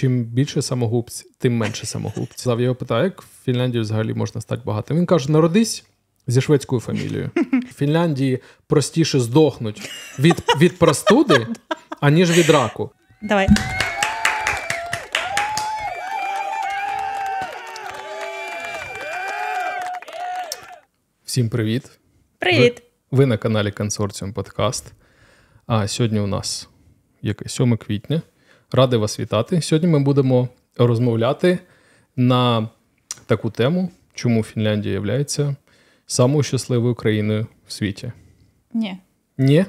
чим більше самогубць, тим менше самогубць. Зав його питає, як в Фінляндії взагалі можна стати багатим. Він каже: народись зі шведською фамілією. В Фінляндії простіше здохнуть від, від простуди, аніж від раку. Давай. Всім привіт. Привіт. Ви, ви на каналі Консорціум Подкаст. А сьогодні у нас яке 7 квітня. Радий вас вітати. Сьогодні ми будемо розмовляти на таку тему, чому Фінляндія є самою щасливою країною в світі. Ні. Ні?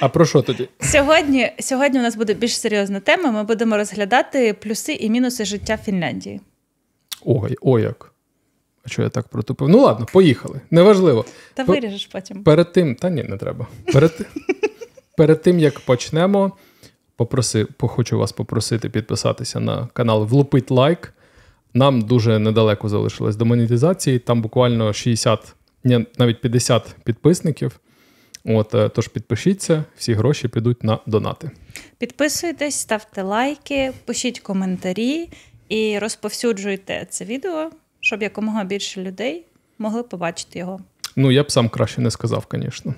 А про що тоді? Сьогодні сьогодні у нас буде більш серйозна тема. Ми будемо розглядати плюси і мінуси життя в Фінляндії. Ой, ой як. А що я так протупив? Ну ладно, поїхали. Неважливо. Та виріжеш потім. Перед тим, та ні, не треба. Перед перед тим, як почнемо, попроси, хочу вас попросити підписатися на канал, влупить лайк. Нам дуже недалеко залишилось до монетизації. Там буквально 60, ні, навіть 50 підписників. От, е, тож підпишіться, всі гроші підуть на донати. Підписуйтесь, ставте лайки, пишіть коментарі і розповсюджуйте це відео щоб якомога більше людей могли побачити його. Ну я б сам краще не сказав, звісно.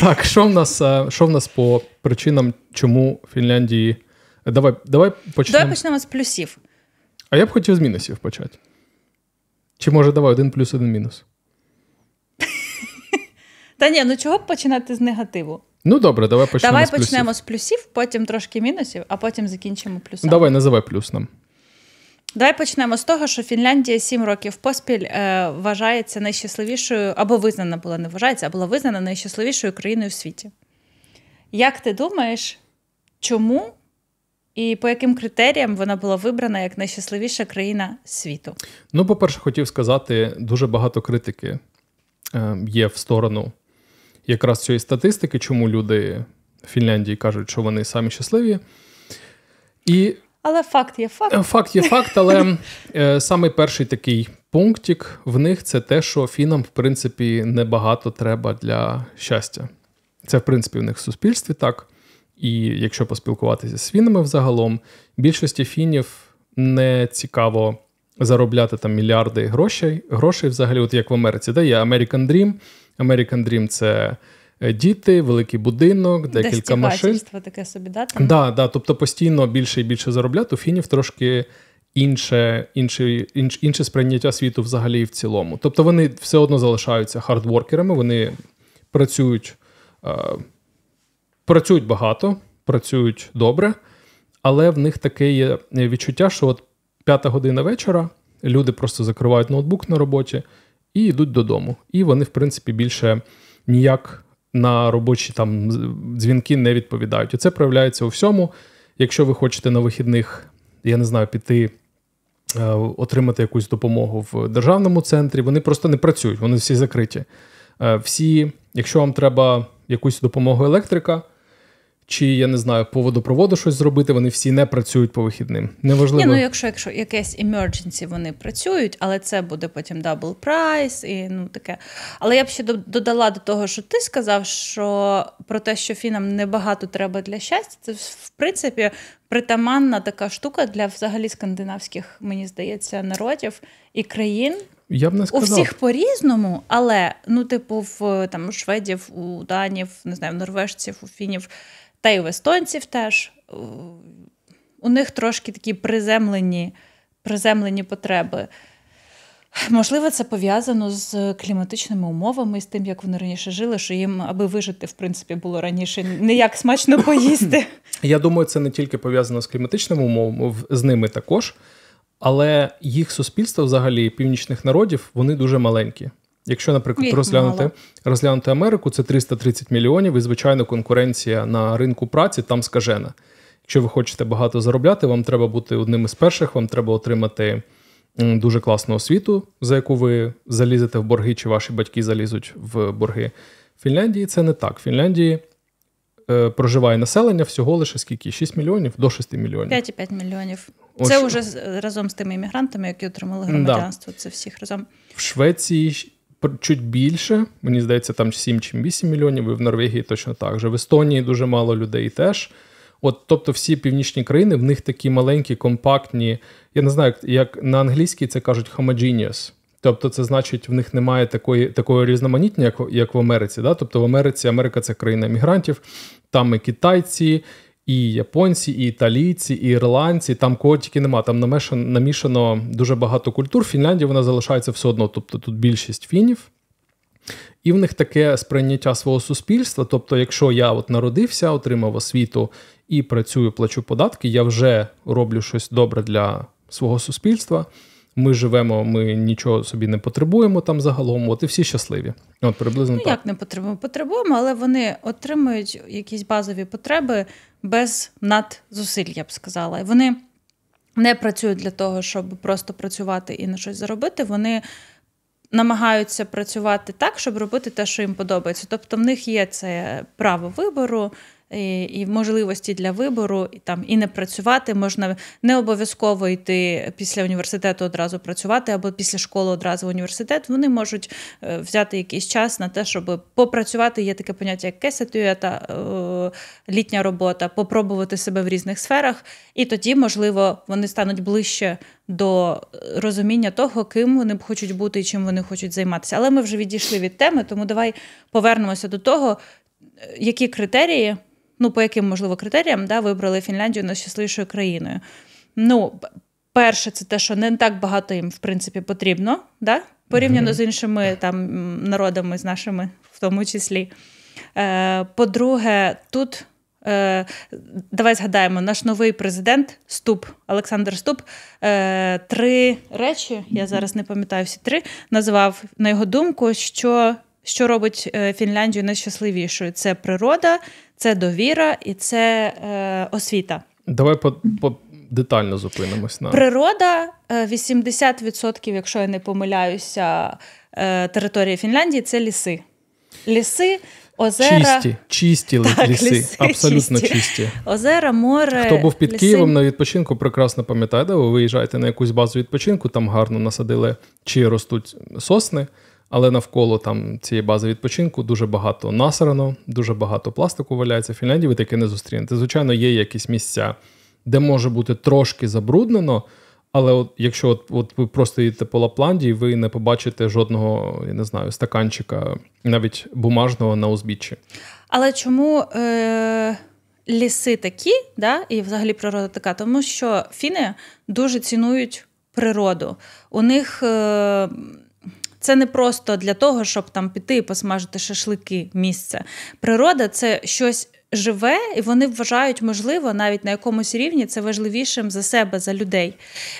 Так, що в нас е, що в нас по причинам, чому Фінляндії. Давай давай почнемо. Давай почнемо з плюсів. А я б хотів з мінусів почати. Чи може давай один плюс, один мінус? Та ні, ну чого б починати з негативу? Ну добре, давай почнемо. Давай з почнемо плюсів. з плюсів, потім трошки мінусів, а потім закінчимо плюсами. Давай, називай плюс нам. Давай почнемо з того, що Фінляндія сім років поспіль е, вважається найщасливішою, або визнана була не вважається, а була визнана найщасливішою країною в світі. Як ти думаєш, чому і по яким критеріям вона була вибрана як найщасливіша країна світу? Ну, по-перше, хотів сказати, дуже багато критики е, є в сторону якраз цієї статистики, чому люди в Фінляндії кажуть, що вони самі щасливі. І але факт є факт. Е, факт є факт, але е, саме перший такий пунктик в них це те, що фінам, в принципі, небагато треба для щастя. Це, в принципі, в них в суспільстві так. І якщо поспілкуватися з фінами взагалом, більшості фінів не цікаво заробляти там мільярди грошей. Грошей взагалі, от як в Америці, де є American Dream. American Dream – це. Е, діти, великий будинок, декілька машин. таке собі дати. Да, да, тобто постійно більше і більше заробляти. У фінів трошки інше, інше, інше, інше сприйняття світу взагалі і в цілому. Тобто вони все одно залишаються хардворкерами, вони працюють, е, працюють багато, працюють добре, але в них таке є відчуття, що от п'ята година вечора люди просто закривають ноутбук на роботі. І йдуть додому. І вони, в принципі, більше ніяк на робочі там дзвінки не відповідають. І це проявляється у всьому. Якщо ви хочете на вихідних, я не знаю, піти. Е, отримати якусь допомогу в державному центрі, вони просто не працюють, вони всі закриті. Е, всі, якщо вам треба якусь допомогу електрика, чи я не знаю, по водопроводу щось зробити, вони всі не працюють по вихідним. Неважливо. Ні, ну якщо якщо якесь emergency вони працюють, але це буде потім дабл прайс і ну таке. Але я б ще додала до того, що ти сказав, що про те, що фінам небагато треба для щастя, це в принципі притаманна така штука для взагалі скандинавських, мені здається, народів і країн. Я б не сказав. У всіх по-різному, але ну, типу, в там у шведів, у данів, не знаю, у норвежців, у фінів та й в естонців теж. У них трошки такі приземлені, приземлені потреби. Можливо, це пов'язано з кліматичними умовами з тим, як вони раніше жили, що їм, аби вижити, в принципі, було раніше не як смачно поїсти. Я думаю, це не тільки пов'язано з кліматичними умовами, з ними також, але їх суспільство, взагалі, північних народів, вони дуже маленькі. Якщо, наприклад, розглянути розглянути Америку, це 330 мільйонів, і звичайно, конкуренція на ринку праці там скажена. Якщо ви хочете багато заробляти, вам треба бути одним із перших, вам треба отримати дуже класну освіту, за яку ви залізете в борги, чи ваші батьки залізуть в борги. В Фінляндії це не так. В Фінляндії е, проживає населення всього лише скільки? 6 мільйонів до 6 мільйонів. 5,5 мільйонів. Ось. Це вже разом з тими іммігрантами, які отримали громадянство. Да. Це всіх разом. В Швеції чуть більше. Мені здається, там 7 чи 8 мільйонів, і в Норвегії точно так же. В Естонії дуже мало людей теж. От, тобто, всі північні країни в них такі маленькі, компактні. Я не знаю, як на англійській це кажуть homogeneous. Тобто, це значить, в них немає такої такої різноманіття, як як в Америці. Да? Тобто в Америці Америка це країна мігрантів, там і китайці, і японці, і італійці, і ірландці, там кого тільки нема. Там намішано, намішано дуже багато культур. Фінляндія вона залишається все одно, тобто тут більшість фінів. І в них таке сприйняття свого суспільства. Тобто, якщо я от народився, отримав освіту і працюю, плачу податки, я вже роблю щось добре для свого суспільства. Ми живемо, ми нічого собі не потребуємо там загалом, от і всі щасливі. От приблизно ну, так. як не потребуємо, потребуємо, але вони отримують якісь базові потреби без надзусиль, я б сказала. І вони не працюють для того, щоб просто працювати і на щось заробити. Вони намагаються працювати так, щоб робити те, що їм подобається. Тобто, в них є це право вибору і можливості для вибору, і там і не працювати можна не обов'язково йти після університету одразу працювати або після школи одразу в університет. Вони можуть е, взяти якийсь час на те, щоб попрацювати. Є таке поняття, як кесетюєта, літня робота, попробувати себе в різних сферах, і тоді, можливо, вони стануть ближче. До розуміння того, ким вони хочуть бути і чим вони хочуть займатися. Але ми вже відійшли від теми, тому давай повернемося до того, е, які критерії ну по яким можливо критеріям да, вибрали Фінляндію найщасливішою країною. Ну, перше, це те, що не так багато їм в принципі потрібно, да, порівняно mm-hmm. з іншими там народами, з нашими, в тому числі. Е, По-друге, тут. Е, давай згадаємо, наш новий президент Ступ Олександр Ступ е, три речі, я зараз не пам'ятаю всі три, Назвав на його думку, що що робить е, Фінляндію найщасливішою: це природа, це довіра і це е, освіта. Давай по, по детально зупинимось на природа 80%, е, якщо я не помиляюся, е, території Фінляндії це ліси. Ліси. Озера... Чисті, чисті так, ліси, ліси, абсолютно чисті. чисті. Озера, море. Хто був під ліси. Києвом на відпочинку, прекрасно пам'ятає, де ви виїжджаєте на якусь базу відпочинку, там гарно насадили, чи ростуть сосни, але навколо там цієї бази відпочинку дуже багато насрано, дуже багато пластику валяється. В Фінляндії ви таке не зустрінете. Звичайно, є якісь місця, де може бути трошки забруднено. Але от якщо от, от ви просто їдете по Лапландії, ви не побачите жодного, я не знаю, стаканчика, навіть бумажного на узбіччі. Але чому е- ліси такі, да, і взагалі природа така? Тому що фіни дуже цінують природу. У них е- це не просто для того, щоб там піти і посмажити шашлики місце. Природа це щось. Живе, і вони вважають, можливо, навіть на якомусь рівні це важливішим за себе, за людей.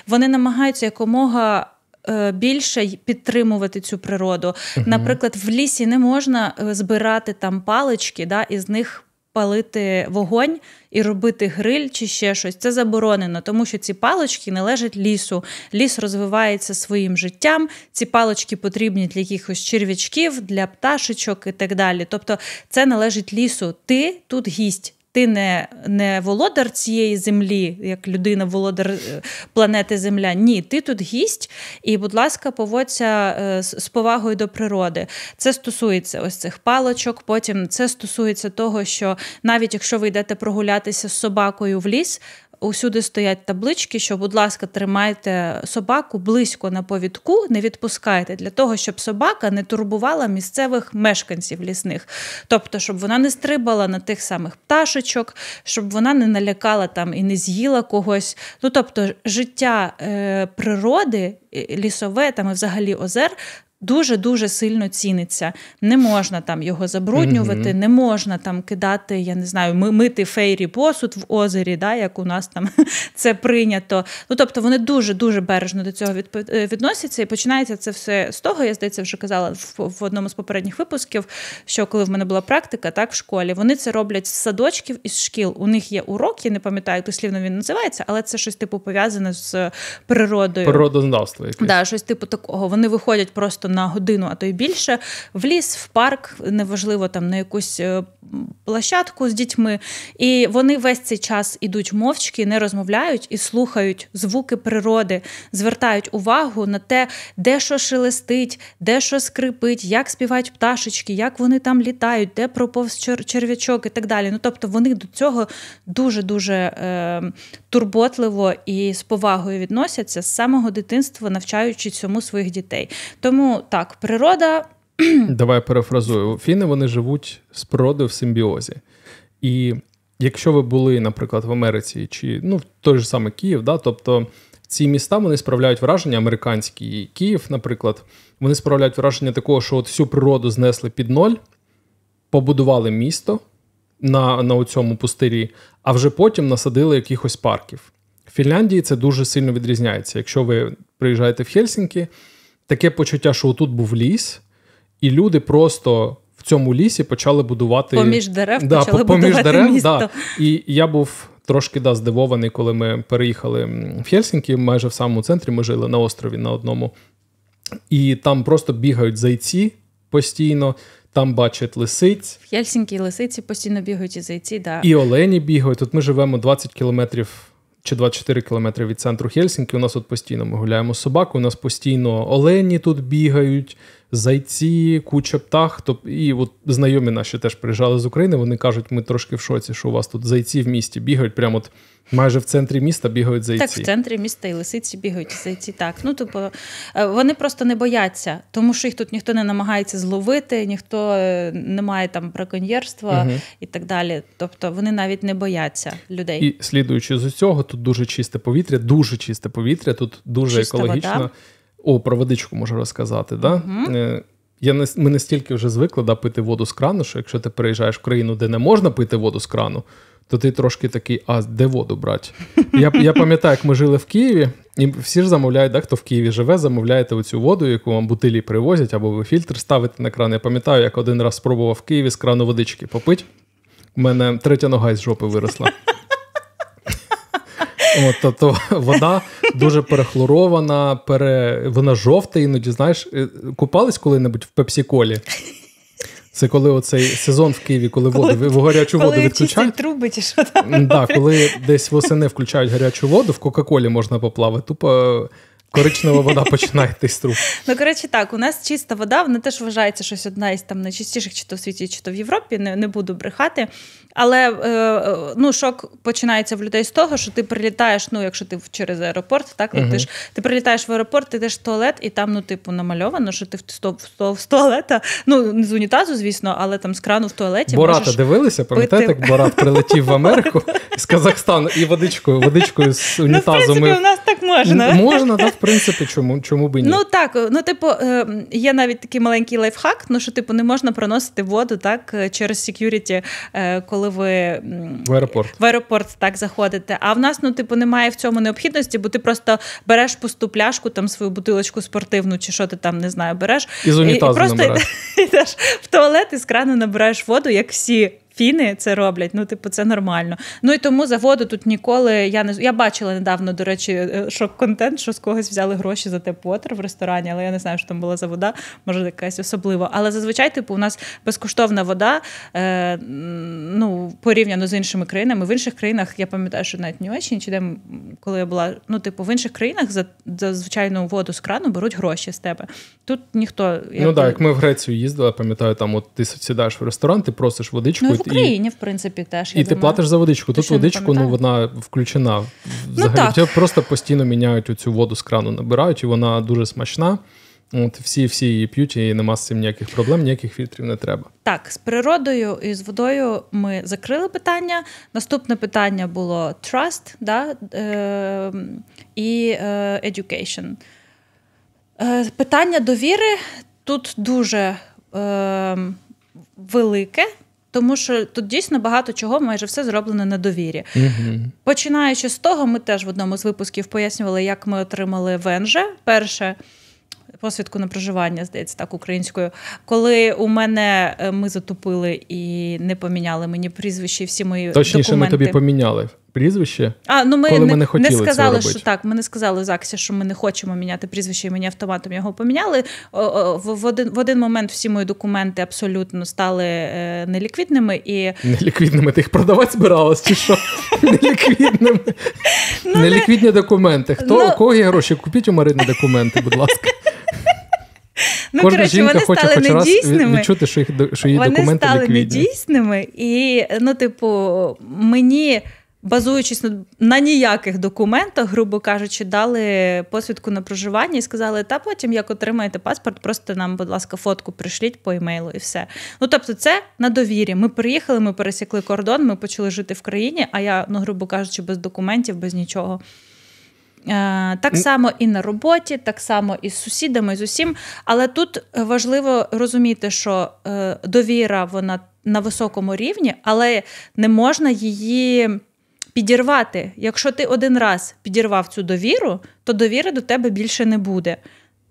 Вони намагаються якомога е, більше підтримувати цю природу. Наприклад, в лісі не можна е, збирати там палички, да, і з них палити вогонь і робити гриль чи ще щось. Це заборонено, тому що ці палочки належать лісу. Ліс розвивається своїм життям. Ці палочки потрібні для якихось черв'ячків, для пташечок і так далі. Тобто, це належить лісу. Ти тут гість ти не не володар цієї землі, як людина, володар е, планети Земля. Ні, ти тут гість, і, будь ласка, поводься е, з повагою до природи. Це стосується ось цих палочок. Потім це стосується того, що навіть якщо ви йдете прогулятися з собакою в ліс, усюди стоять таблички, що, будь ласка, тримайте собаку близько на повідку, не відпускайте для того, щоб собака не турбувала місцевих мешканців лісних. Тобто, щоб вона не стрибала на тих самих пташечок, щоб вона не налякала там і не з'їла когось. Ну тобто, життя е, природи, е, лісове там і взагалі озер дуже-дуже сильно ціниться. Не можна там його забруднювати, mm-hmm. не можна там кидати, я не знаю, мити фейрі посуд в озері, да, як у нас там це прийнято. Ну тобто вони дуже-дуже бережно до цього е, відносяться. І починається це все з того. Я здається, вже казала в, одному з попередніх випусків, що коли в мене була практика, так в школі вони це роблять з садочків і з шкіл. У них є урок, я не пам'ятаю, як дослівно він називається, але це щось типу пов'язане з природою. Природознавство. якесь. Да, щось типу такого. Вони виходять просто на годину, а то й більше, в ліс, в парк, неважливо там на якусь е, площадку з дітьми. І вони весь цей час ідуть мовчки, не розмовляють і слухають звуки природи, звертають увагу на те, де що шелестить, де що скрипить, як співають пташечки, як вони там літають, де проповз черв'ячок і так далі. Ну тобто вони до цього дуже дуже е, турботливо і з повагою відносяться з самого дитинства, навчаючи цьому своїх дітей. Тому так, природа. Давай перефразую. Фіни вони живуть з природою в симбіозі. І якщо ви були, наприклад, в Америці чи ну, той же саме Київ, да, тобто ці міста вони справляють враження американські і Київ, наприклад, вони справляють враження такого, що от всю природу знесли під ноль, побудували місто на, на цьому пустирі, а вже потім насадили якихось парків. В Фінляндії це дуже сильно відрізняється. Якщо ви приїжджаєте в Хельсінкі, таке почуття, що отут був ліс, і люди просто. В цьому лісі почали будувати поміж дерев, да, почали поміж будувати дерев, місто. Да. І я був трошки да, здивований, коли ми переїхали в Хельсінкі, майже в самому центрі ми жили на острові на одному, і там просто бігають зайці постійно, там бачать лисиць. В Хельсінкі лисиці постійно бігають і зайці, да. І олені бігають. Тут ми живемо 20 кілометрів чи 24 кілометри від центру Хельсінки. У нас от постійно ми гуляємо з собакою, у нас постійно олені тут бігають, зайці, куча птах. Тоб... І от знайомі наші теж приїжджали з України. Вони кажуть, ми трошки в шоці, що у вас тут зайці в місті бігають. Прямо от майже в центрі міста бігають зайці. Так, в центрі міста і лисиці бігають зайці. Так, ну тобто вони просто не бояться, тому що їх тут ніхто не намагається зловити, ніхто е, не має там браконьєрства угу. і так далі. Тобто вони навіть не бояться людей. І слідуючи з усього, тут дуже чисте повітря, дуже чисте повітря, тут дуже Чиста екологічно. Вода. О, про водичку можу розказати. Да? Uh-huh. Я не, Ми настільки вже звикли да, пити воду з крану, що якщо ти переїжджаєш в країну, де не можна пити воду з крану, то ти трошки такий, а де воду брати? Я я пам'ятаю, як ми жили в Києві, і всі ж замовляють, да, хто в Києві живе, замовляєте оцю воду, яку вам бутилі привозять, або ви фільтр ставите на кран. Я пам'ятаю, як один раз спробував в Києві з крану водички попити. У мене третя нога із жопи виросла. От, Тобто вода дуже перехлорована, пере... вона жовта, іноді знаєш, е, купались коли-небудь в пепсі-колі? Це коли оцей сезон в Києві, коли, коли воду гарячу коли воду відключають. труби чи що там. Да, коли десь восени включають гарячу воду, в Кока-Колі можна поплавати. Тупо коричнева вода починає йти з труб. Ну коротше, так у нас чиста вода, вона теж вважається щось одна із там найчистіших, чи то в світі, чи то в Європі. Не не буду брехати. Але е, е ну шок починається в людей з того, що ти прилітаєш. Ну, якщо ти через аеропорт, так угу. летиш, ти прилітаєш в аеропорт, ти йдеш в туалет, і там, ну, типу, намальовано, що ти в стоп з туалета. Ну не з унітазу, звісно, але там з крану в туалеті. Бората можеш дивилися, пам'ятаєте, як Борат прилетів в Америку з Казахстану і водичкою, водичкою з унітазу. Ну, в принципі, ми... у нас так можна. Можна, так принципі, чому чому би і ні? Ну так, ну типу, е, є навіть такий маленький лайфхак, ну що типу не можна проносити воду так е, через security, е, коли ви в аеропорт в аеропорт так заходите. А в нас, ну типу, немає в цьому необхідності, бо ти просто береш пусту пляшку, там свою бутилочку спортивну, чи що ти там не знаю, береш і, і, і просто йдеш в туалет і з крану набираєш воду, як всі фіни це роблять. Ну, типу, це нормально. Ну і тому заводу тут ніколи. Я не я бачила недавно, до речі, шок-контент, е, що з когось взяли гроші за тепотер в ресторані, але я не знаю, що там була за вода, може, якась особлива. Але зазвичай, типу, у нас безкоштовна вода е, ну, порівняно з іншими країнами. В інших країнах я пам'ятаю, що навіть в Німеччині чи де, коли я була, ну, типу, в інших країнах за, за звичайну воду з крану беруть гроші з тебе. Тут ніхто. Ну так, як ми в Грецію їздили, пам'ятаю, там от ти сідаєш в ресторан, ти просиш водичку, ну, і в Україні, і, в принципі, теж. І я ти думаю. платиш за водичку. Ти Тут тобто водичку ну, вона включена. Ну взагалі ну, так. просто постійно міняють оцю воду з крану, набирають, і вона дуже смачна. От Всі всі її п'ють, і нема з цим ніяких проблем, ніяких фільтрів не треба. Так, з природою і з водою ми закрили питання. Наступне питання було trust да, е, і е, education. Е, Питання довіри тут дуже е, велике, тому що тут дійсно багато чого, майже все зроблено на довірі. Угу. Починаючи з того, ми теж в одному з випусків пояснювали, як ми отримали венже перше. Посвідку на проживання, здається, так українською. Коли у мене е, ми затупили і не поміняли мені прізвище, всі мої Точніше, документи. Точніше, ми тобі поміняли прізвище. А ну ми коли не, ми не хотіли не сказали, цього що так. Ми не сказали в ЗАГСі, що ми не хочемо міняти прізвище, і мені автоматом його поміняли. В, в один в один момент всі мої документи абсолютно стали е, неліквідними і неліквідними. Ти їх продавати збиралась чи що? Неліквідними ну, неліквідні документи. Хто ну- у кого є гроші? Купіть у Марини документи, будь ласка. Ну, коротше, вони стали хоч недійсними. відчути, що їх що її вони документи стали ліквідні. недійсними, і ну, типу, мені базуючись на, на ніяких документах, грубо кажучи, дали посвідку на проживання і сказали, та потім, як отримаєте паспорт, просто нам, будь ласка, фотку прийшліть по емейлу і все. Ну тобто, це на довірі. Ми приїхали, ми пересікли кордон, ми почали жити в країні. А я, ну грубо кажучи, без документів, без нічого. Е, так само і на роботі, так само і з сусідами, і з усім. Але тут важливо розуміти, що е, довіра вона на високому рівні, але не можна її підірвати. Якщо ти один раз підірвав цю довіру, то довіри до тебе більше не буде.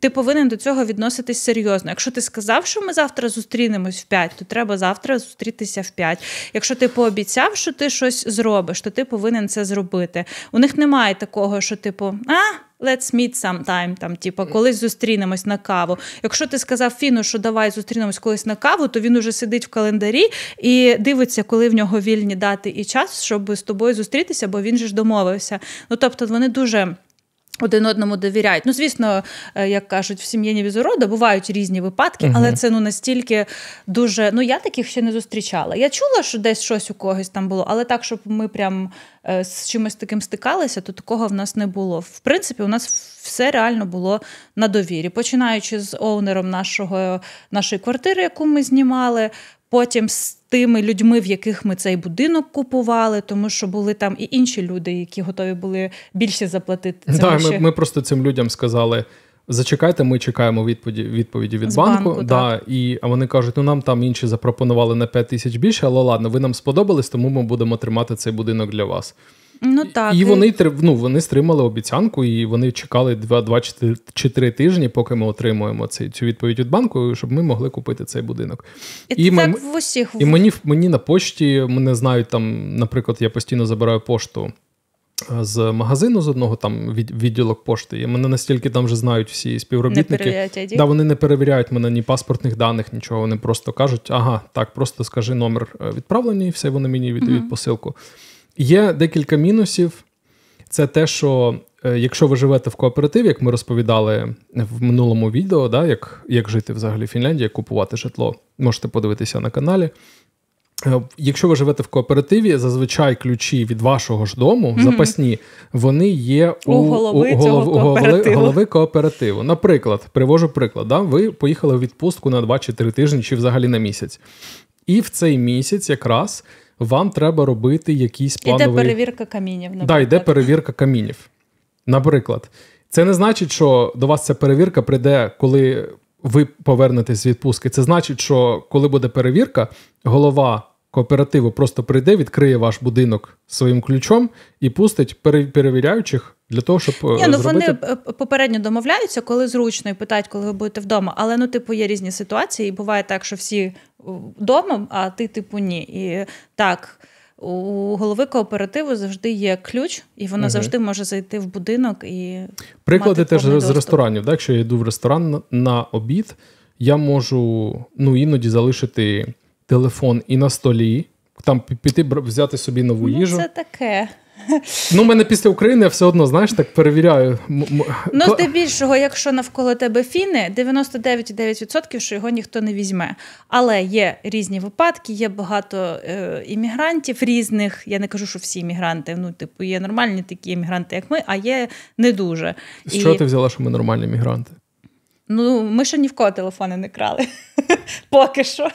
Ти повинен до цього відноситись серйозно. Якщо ти сказав, що ми завтра зустрінемось в 5, то треба завтра зустрітися в 5. Якщо ти пообіцяв, що ти щось зробиш, то ти повинен це зробити. У них немає такого, що типу а let's meet sometime, там, типу, е. колись зустрінемось на каву. Якщо ти сказав Фіну, що давай зустрінемось колись на каву, то він уже сидить в календарі і дивиться, коли в нього вільні дати і час, щоб з тобою зустрітися, бо він же ж домовився. Ну тобто вони дуже. Один одному довіряють. Ну, звісно, е, як кажуть, в сім'ї без бувають різні випадки, угу. але це ну настільки дуже. Ну я таких ще не зустрічала. Я чула, що десь щось у когось там було, але так, щоб ми прям е, з чимось таким стикалися, то такого в нас не було. В принципі, у нас все реально було на довірі, починаючи з оунером нашого нашої квартири, яку ми знімали потім з тими людьми, в яких ми цей будинок купували, тому що були там і інші люди, які готові були більше заплатити. Так, ми, ми просто цим людям сказали. Зачекайте, ми чекаємо відповіді відповіді від З банку. банку да, І а вони кажуть, ну нам там інші запропонували на 5 тисяч більше, але ладно, ви нам сподобались, тому ми будемо тримати цей будинок для вас. Ну так і вони ну, вони стримали обіцянку, і вони чекали 2-4 4 тижні, поки ми отримуємо цей цю відповідь від банку, щоб ми могли купити цей будинок. І, і так ми, в усіх і мені мені на пошті мене знають там, наприклад, я постійно забираю пошту. Е, з магазину з одного там від відділок пошти. І мене настільки там вже знають всі співробітники. Не да, Вони не перевіряють мене ні паспортних даних, нічого. Вони просто кажуть, ага, так, просто скажи номер е, відправлення, і все вони мені віддають угу. посилку. Є декілька мінусів. Це те, що е, якщо ви живете в кооперативі, як ми розповідали в минулому відео, да, як як жити взагалі в Фінляндії, як купувати житло, можете подивитися на каналі. Е, якщо ви живете в кооперативі, зазвичай ключі від вашого ж дому mm-hmm. запасні, вони є у, у, голови, у, у голов, кооперативу. голови кооперативу. Наприклад, привожу приклад, да, ви поїхали в відпустку на 2 чи 3 тижні, чи взагалі на місяць. І в цей місяць якраз вам треба робити якісь планові... Іде перевірка камінів. наприклад. Да, іде перевірка камінів. Наприклад, це не значить, що до вас ця перевірка прийде, коли ви повернетесь з відпустки. Це значить, що коли буде перевірка, голова кооперативу просто прийде, відкриє ваш будинок своїм ключом і пустить перевіряючих для того, щоб е, Ні, ну зробити... вони е, е, попередньо домовляються, коли зручно і питають, коли ви будете вдома. Але ну, типу, є різні ситуації, і буває так, що всі вдома, а ти, типу, ні. І так. У голови кооперативу завжди є ключ, і вона угу. завжди може зайти в будинок і приклади мати теж доступ. з ресторанів. Так, якщо я йду в ресторан на обід, я можу ну іноді залишити телефон і на столі, там піти взяти собі нову ну, їжу. Це таке. Ну, мене після України я все одно, знаєш, так перевіряю. Ну, здебільшого, якщо навколо тебе фіни, 99,9% що його ніхто не візьме. Але є різні випадки, є багато е, іммігрантів різних. Я не кажу, що всі іммігранти. Ну, типу, є нормальні такі іммігранти, як ми, а є не дуже. З чого І... ти взяла, що ми нормальні іммігранти? Ну, ми ще ні в кого телефони не крали. Поки що.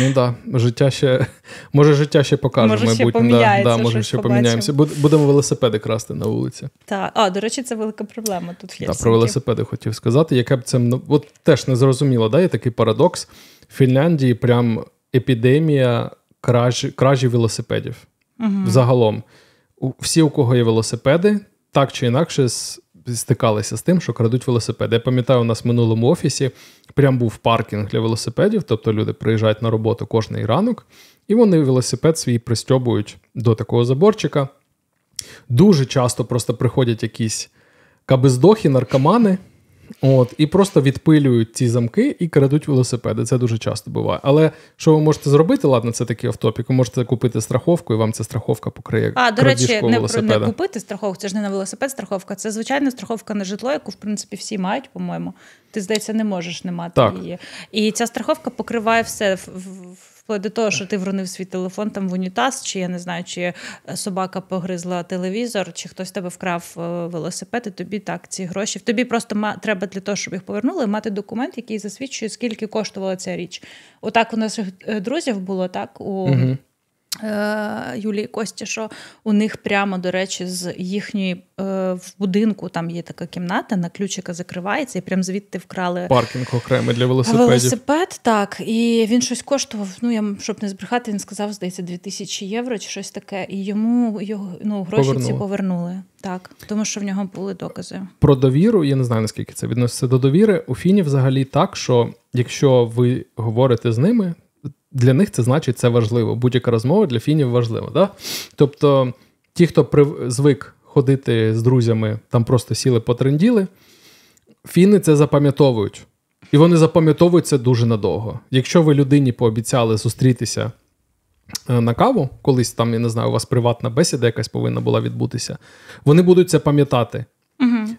Ну так, да. життя ще може життя ще покаже, може, майбутнє. Ще поміняється, да, да, може, ще поміняємося. Будемо велосипеди красти на вулиці. Так, а до речі, це велика проблема тут. в Так, Про велосипеди хотів сказати. Яка б це ну, от теж не зрозуміло, да? є такий парадокс. В Фінляндії прям епідемія краж... кражі велосипедів. Угу. Взагалом, всі, у кого є велосипеди, так чи інакше, стикалися з тим, що крадуть велосипеди. Я пам'ятаю, у нас в минулому офісі прям був паркінг для велосипедів, тобто люди приїжджають на роботу кожний ранок, і вони велосипед свій пристьобують до такого заборчика. Дуже часто просто приходять якісь кабездохи, наркомани. От, і просто відпилюють ці замки і крадуть велосипеди. Це дуже часто буває. Але що ви можете зробити? Ладно, це такий автопік. Ви можете купити страховку, і вам ця страховка покриє. А до речі, не, не купити страховку. Це ж не на велосипед страховка. Це звичайна страховка на житло, яку в принципі всі мають, по-моєму. Ти здається, не можеш не мати так. її. І ця страховка покриває все в вплоть до того, що ти вронив свій телефон там в унітаз, чи я не знаю, чи е, собака погризла телевізор, чи хтось тебе вкрав е, велосипед, і тобі так ці гроші. Тобі просто ма треба для того, щоб їх повернули, мати документ, який засвідчує, скільки коштувала ця річ. Отак у наших е, друзів було так у. Угу. Е, Юлії Кості, що у них прямо, до речі, з їхньої е, в будинку там є така кімната, на ключика закривається, і прям звідти вкрали паркінг окремий для велосипедів. велосипед. Так, і він щось коштував. Ну я щоб не збрехати, він сказав, здається, 2000 євро чи щось таке. І йому його ну гроші повернули. ці повернули. Так, тому що в нього були докази. Про довіру я не знаю наскільки це відноситься до довіри. У Фіні взагалі так, що якщо ви говорите з ними для них це значить це важливо. Будь-яка розмова для фінів важлива. Да? Тобто, ті, хто прив... звик ходити з друзями, там просто сіли потренділи, фіни це запам'ятовують. І вони запам'ятовують це дуже надовго. Якщо ви людині пообіцяли зустрітися е, на каву, колись там, я не знаю, у вас приватна бесіда якась повинна була відбутися, вони будуть це пам'ятати.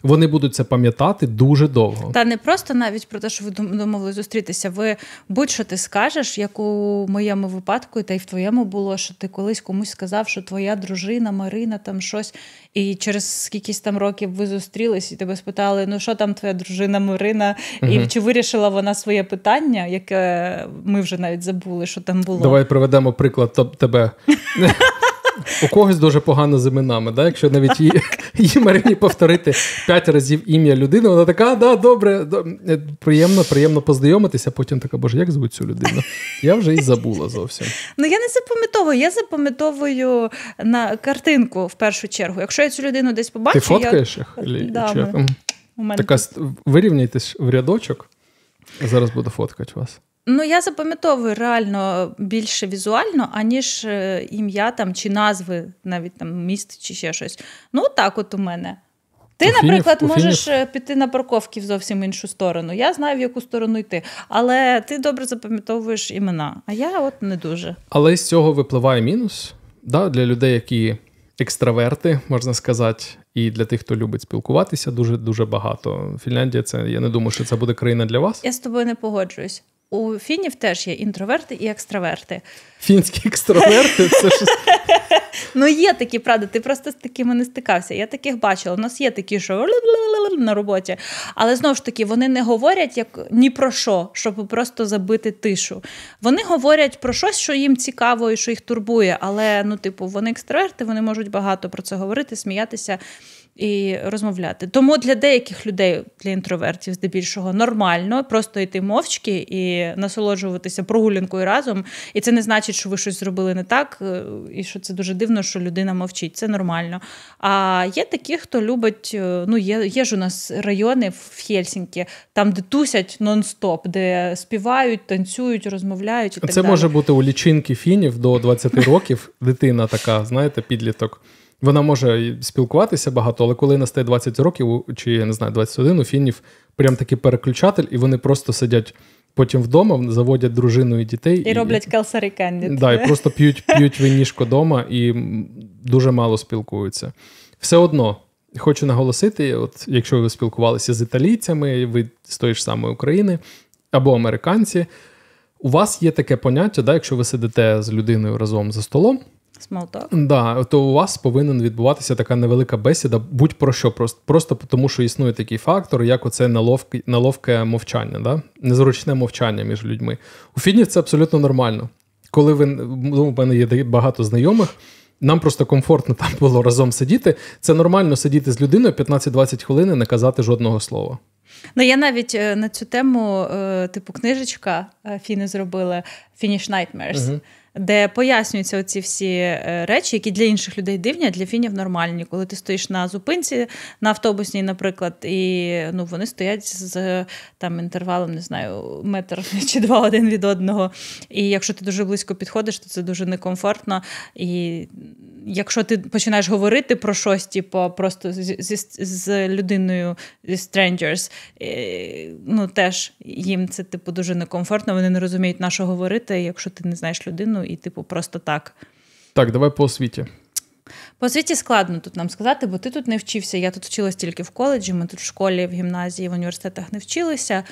Вони будуть це пам'ятати дуже довго. Та не просто навіть про те, що ви домовили зустрітися. Ви будь-що ти скажеш, як у моєму випадку, та й в твоєму було, що ти колись комусь сказав, що твоя дружина Марина там щось, і через скількись там років ви зустрілись, і тебе спитали: ну що там твоя дружина Марина? Угу. І чи вирішила вона своє питання, яке ми вже навіть забули, що там було? Давай приведемо приклад тебе. У когось дуже погано з іменами, да? якщо навіть її, її Марині повторити п'ять разів ім'я людини, вона така, да, добре, приємно, приємно познайомитися, потім така, боже, як звуть цю людину? Я вже і забула зовсім. Ну я не запам'ятовую, я запам'ятовую на картинку в першу чергу. Якщо я цю людину десь побачу, Ти фоткаєш я... їх? Да, Чи... ми... У мене така вирівняйтесь в рядочок. Зараз буду фоткати вас. Ну, я запам'ятовую реально більше візуально, аніж е, ім'я там чи назви, навіть там міст чи ще щось. Ну, так, от у мене. Ти, Уфінів, наприклад, Уфінів. можеш е, піти на парковки в зовсім іншу сторону. Я знаю, в яку сторону йти, але ти добре запам'ятовуєш імена. А я от не дуже. Але з цього випливає мінус да, для людей, які екстраверти, можна сказати, і для тих, хто любить спілкуватися, дуже дуже багато. Фінляндія це я не думаю, що це буде країна для вас. Я з тобою не погоджуюсь у фінів теж є інтроверти і екстраверти. Фінські екстраверти це щось Ну, є такі, правда, ти просто з такими не стикався. Я таких бачила. У нас є такі, що на роботі. Але знову ж таки, вони не говорять як ні про що, щоб просто забити тишу. Вони говорять про щось, що їм цікаво і що їх турбує. Але, ну, типу, вони екстраверти, вони можуть багато про це говорити, сміятися. І розмовляти. Тому для деяких людей, для інтровертів, здебільшого, нормально просто йти мовчки і насолоджуватися прогулянкою разом. І це не значить, що ви щось зробили не так, е, і що це дуже дивно дивно, що людина мовчить, це нормально. А є такі, хто любить, е, ну є є ж у нас райони в Хельсінкі, там, де тусять нон-стоп, де співають, танцюють, розмовляють. і так Це далі. може бути у лічинки фінів до 20 років. Дитина така, знаєте, підліток. Вона може спілкуватися багато, але коли настає 20 років, чи я не знаю, 21, у фінів прям такий переключатель, і вони просто сидять потім вдома заводять дружину і дітей і, і роблять калсарі кенді. Да, і просто п'ють п'ють винішко вдома і дуже мало спілкуються. Все одно хочу наголосити: от якщо ви спілкувалися з італійцями, ви з тої ж самої України або американці, у вас є таке поняття, да, якщо ви сидите з людиною разом за столом. Смолток? Да, то у вас повинен відбуватися така невелика бесіда, будь-про що, просто просто тому, що існує такий фактор, як оце неловке, неловке мовчання, да? незручне мовчання між людьми. У фіднів це абсолютно нормально. Коли ви ну, у мене є багато знайомих, нам просто комфортно там було разом сидіти. Це нормально сидіти з людиною 15-20 хвилин і не казати жодного слова. Ну, я навіть е, на цю тему, е, типу, книжечка е, Фіни зробила Finish Nightmares. Угу де пояснюються ці всі е, речі, які для інших людей дивні, а для фінів нормальні. Коли ти стоїш на зупинці на автобусній, наприклад, і ну, вони стоять з там інтервалом, не знаю, метр чи два один від одного. І якщо ти дуже близько підходиш, то це дуже некомфортно. і якщо ти починаєш говорити про щось, типу, просто з, з, з людиною зі strangers, е, ну теж їм це типу дуже некомфортно. Вони не розуміють, на що говорити, якщо ти не знаєш людину, і типу просто так. Так, давай по освіті. По освіті складно тут нам сказати, бо ти тут не вчився. Я тут вчилась тільки в коледжі, ми тут в школі, в гімназії, в університетах не вчилися,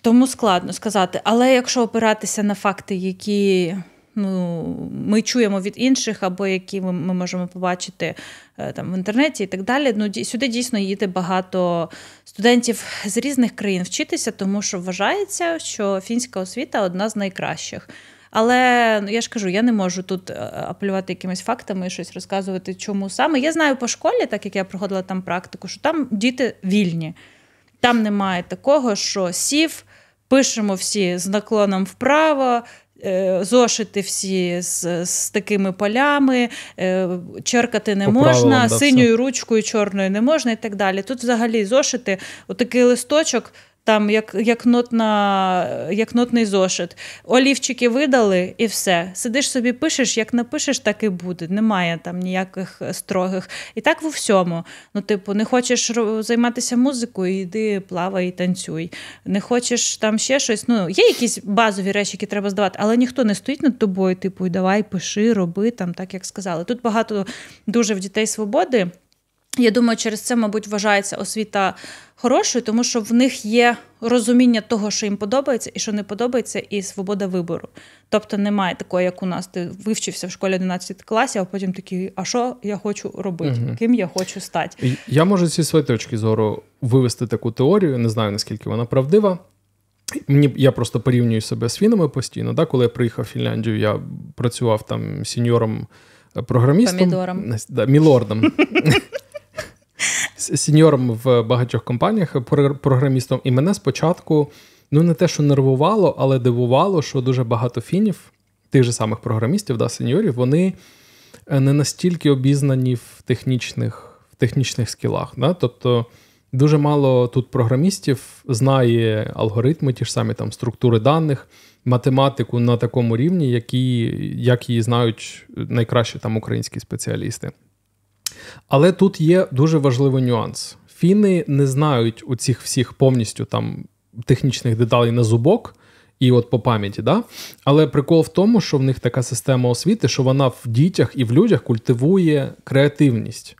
тому складно сказати. Але якщо опиратися на факти, які ну, ми чуємо від інших, або які ми, можемо побачити е, там в інтернеті і так далі. Ну, Сюди дійсно їде багато студентів з різних країн вчитися, тому що вважається, що фінська освіта одна з найкращих. Але ну, я ж кажу, я не можу тут е, апелювати якимись фактами, щось розказувати, чому саме. Я знаю по школі, так як я проходила там практику, що там діти вільні. Там немає такого, що сів, пишемо всі з наклоном вправо, Е, зошити всі з, з такими полями, е, черкати не По можна, правилам, синьою все. ручкою, чорною не можна і так далі. Тут взагалі зошити, отакий листочок там як як, нотна, як нотний зошит. Олівчики видали і все. Сидиш собі, пишеш, як напишеш, так і буде. Немає там ніяких строгих. І так в всьому. Ну, типу, не хочеш займатися музикою, йди плавай і танцюй. Не хочеш там ще щось. Ну, є якісь базові речі, які треба здавати, але ніхто не стоїть над тобою, типу, давай, пиши, роби там, так як сказали. Тут багато дуже в дітей свободи. Я думаю, через це, мабуть, вважається освіта хорошою, тому що в них є розуміння того, що їм подобається і що не подобається, і свобода вибору. Тобто немає такої, як у нас. Ти вивчився в школі 11 класів, а потім такий, а що я хочу робити? Угу. Ким я хочу стати? Я можу зі своєї точки зору вивести таку теорію, не знаю наскільки вона правдива. Мені я просто порівнюю себе з фінами постійно. Да? Коли я приїхав в Фінляндію, я працював там сіньором е, Програмістом Помідором. Да, мілордом. сеньором в багатьох компаніях, програмістом, і мене спочатку ну не те, що нервувало, але дивувало, що дуже багато фінів, тих же самих програмістів, да, сеньорів, вони е, не настільки обізнані в технічних в технічних скілах. Да? Тобто дуже мало тут програмістів знає алгоритми, ті ж самі там структури даних. Математику на такому рівні, які, як її знають найкраще там українські спеціалісти. Але тут є дуже важливий нюанс: фіни не знають у цих всіх повністю там технічних деталей на зубок. І от по пам'яті, да? Але прикол в тому, що в них така система освіти, що вона в дітях і в людях культивує креативність.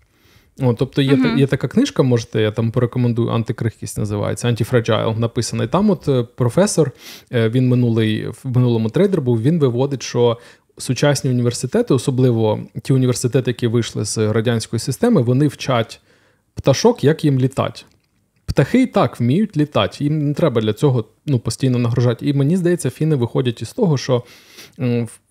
О, тобто є uh-huh. є така книжка, можете, я там порекомендую, антикрихкість називається, антіфраджайл написана. І там, от е, професор, е, він минулий в минулому трейдер був, він виводить, що сучасні університети, особливо ті університети, які вийшли з радянської системи, вони вчать пташок, як їм літати. Птахи і так вміють літати, їм не треба для цього ну, постійно нагружати. І мені здається, фіни виходять із того, що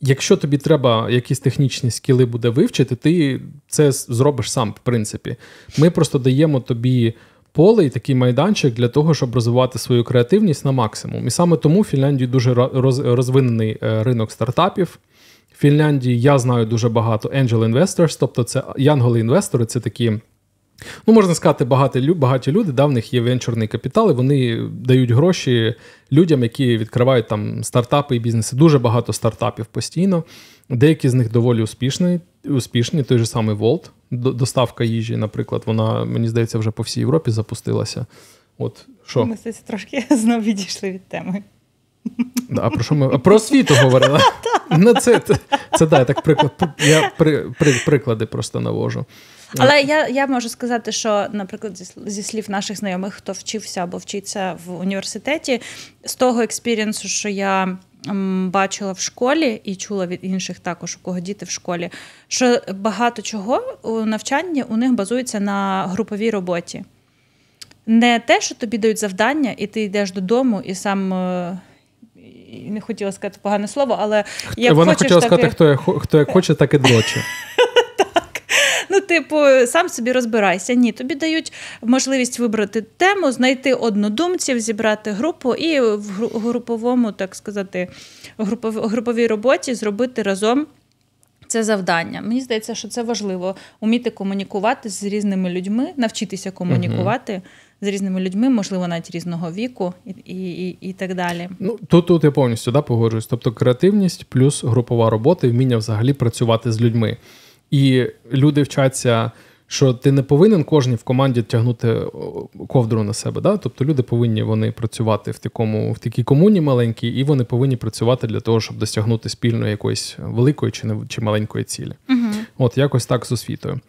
якщо тобі треба якісь технічні скіли буде вивчити, ти це зробиш сам, в принципі. Ми просто даємо тобі поле і такий майданчик для того, щоб розвивати свою креативність на максимум. І саме тому в Фінляндії дуже розвинений е, ринок стартапів. В Фінляндії я знаю дуже багато angel investors, тобто це янголи-інвестори, це такі Ну, можна сказати, багаті, багаті люди, да, в них є венчурний капітал, і вони дають гроші людям, які відкривають там стартапи і бізнеси. Дуже багато стартапів постійно. Деякі з них доволі успішні. Успішні, той же самий Волт, доставка їжі, наприклад, вона, мені здається, вже по всій Європі запустилася. От що? Ми здається, трошки знову відійшли від теми. Да, Про що ми про освіту говорили? Ну, Це це, да, я так приклад, я при, при, приклади просто навожу. Ну, але я я можу сказати, що, наприклад, зі слів наших знайомих, хто вчився або вчиться в університеті, з того експірієнсу, що я. Бачила в школі і чула від інших також, у кого діти в школі, що багато чого у навчанні у них базується на груповій роботі. Не те, що тобі дають завдання, і ти йдеш додому і сам е, не хотіла сказати погане слово, але як вона хочеш, хотіла так сказати, і... хто як хоче, так і дроче. Ну, типу, сам собі розбирайся. Ні, тобі дають можливість вибрати тему, знайти однодумців, зібрати групу і в груповому, так сказати, груповій роботі зробити разом. Це завдання. Мені здається, що це важливо уміти комунікувати з різними людьми, навчитися комунікувати uh-huh. з різними людьми, можливо, навіть різного віку і і, і, так далі. Ну тут тут я повністю да, погоджуюсь. Тобто креативність плюс групова робота і вміння взагалі працювати з людьми. І люди вчаться, що ти не повинен кожен в команді тягнути е, ковдру на себе. Да? Тобто люди повинні вони працювати в такому, в такій комуні маленькій, і вони повинні працювати для того, щоб досягнути спільної якоїсь великої чи не чи маленької цілі. Угу. От якось так з освітою.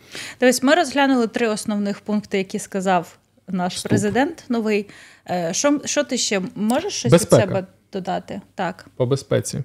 Дивись, ми розглянули три основних пункти, які сказав наш Вступ. президент новий. Е, що що ти ще можеш щось Безпека. від себе додати? Так. По безпеці.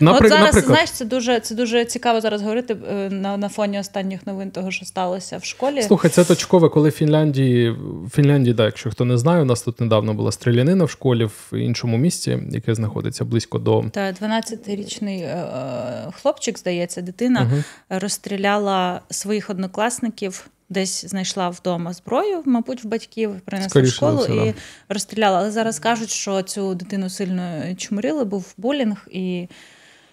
Наприк... От зараз наприклад. знаєш, це дуже це дуже цікаво зараз говорити е, на на фоні останніх новин, того що сталося в школі. Слухай, це точкове, коли в Фінляндії Фінляндії, да, якщо хто не знає, у нас тут недавно була стрілянина в школі в іншому місті, яке знаходиться близько до та 12-річний е, е, хлопчик, здається, дитина угу. розстріляла своїх однокласників. Десь знайшла вдома зброю, мабуть, в батьків принесла Скоріше в школу це, і да. розстріляла. Але зараз кажуть, що цю дитину сильно чмурили, був булінг і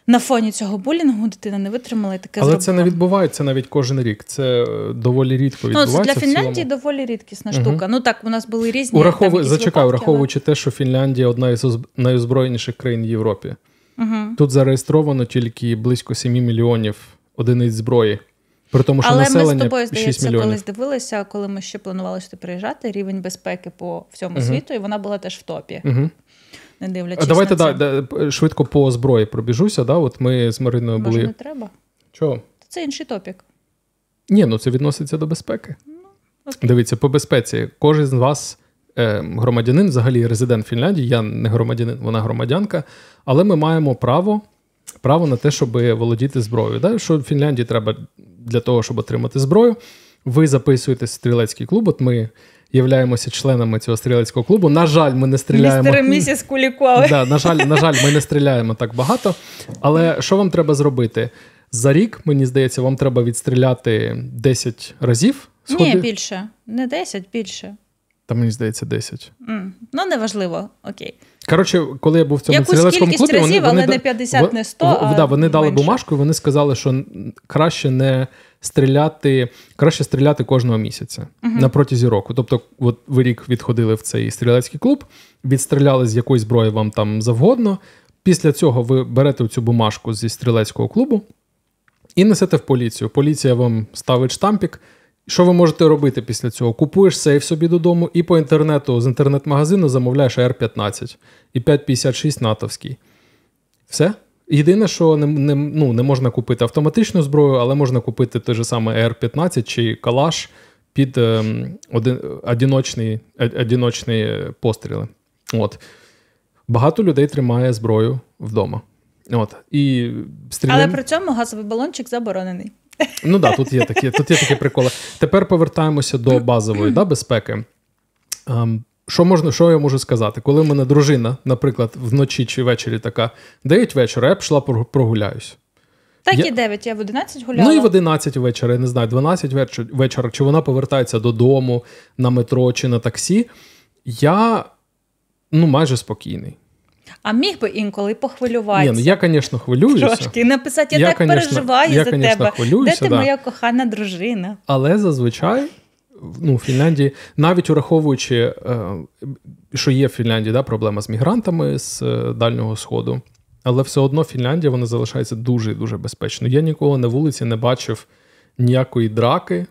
на фоні цього булінгу дитина не витримала і таке Але зробила. це не відбувається навіть кожен рік. Це е, доволі рідко ну, відбувається. Ну, Для Фінляндії доволі рідкісна угу. штука. Ну так у нас були різні Урахов... там, Зачекай, випадки, враховуючи але... те, що Фінляндія одна із найозброєніших країн в Європі. Угу. Тут зареєстровано тільки близько 7 мільйонів одиниць зброї. При тому, що Але населення ми з тобою, здається, колись дивилися, коли ми ще планували сюди приїжджати, рівень безпеки по всьому uh світу, і вона була теж в топі. uh не дивлячись. Давайте на це. Да, швидко по зброї пробіжуся. Да? От ми з Мариною Може, не треба? Чого? Це інший топік. Ні, ну це відноситься до безпеки. Ну, Дивіться, по безпеці. Кожен з вас е, громадянин, взагалі резидент Фінляндії, я не громадянин, вона громадянка, але ми маємо право право на те, щоб володіти зброєю. Да? Що в Фінляндії треба для того, щоб отримати зброю. Ви записуєтесь в стрілецький клуб. От ми являємося членами цього стрілецького клубу. На жаль, ми не стріляємо. місіс Да, На жаль, на жаль, ми не стріляємо так багато. Але що вам треба зробити? За рік, мені здається, вам треба відстріляти 10 разів. Сходи. Ні, більше. Не 10, більше. Та мені здається, 10. Mm. Ну, неважливо, окей. Коротше, коли я був в цьому Якусь стрілецькому клубі, разів, вони, вони але не 50, не 100, в, а да, Вони менше. дали бумажку і вони сказали, що краще не стріляти краще стріляти кожного місяця uh-huh. на протязі року. Тобто, от ви рік відходили в цей стрілецький клуб, відстріляли з якоїсь зброї вам там завгодно. Після цього ви берете цю бумажку зі стрілецького клубу і несете в поліцію. Поліція вам ставить штампік. Що ви можете робити після цього? Купуєш сейф собі додому і по інтернету з інтернет-магазину замовляєш r 15 і 5,56 натовський. Все? Єдине, що не не, ну, не можна купити автоматичну зброю, але можна купити той же самий р 15 чи Калаш під ем, один, е, одіночні, одіночні постріли. От. Багато людей тримає зброю вдома. От. І стріляє... Але при цьому газовий балончик заборонений. Ну так, да, тут є такі тут є такі приколи. Тепер повертаємося до базової да, безпеки. Ем, що можна, що я можу сказати? Коли в мене дружина, наприклад, вночі чи ввечері така, 9 вечора, я пішла прогуляюсь. Так я... і 9, я в 11 гуляла. Ну і в 11 вечора, я не знаю, 12 вечора, чи вона повертається додому на метро чи на таксі, я ну, майже спокійний. А міг би інколи похвилюватися. Ні, ну Я, звісно, хвилююся. Трошки написати, я, я так конечно, переживаю я, за конечно, тебе. Хвилююся, Де ти да. моя кохана дружина? Але зазвичай ну, в Фінляндії, навіть ураховуючи, е, що є в Фінляндії да, проблема з мігрантами з е, Дальнього Сходу, але все одно Фінляндія вона залишається дуже і дуже безпечною. Я ніколи на вулиці не бачив ніякої драки.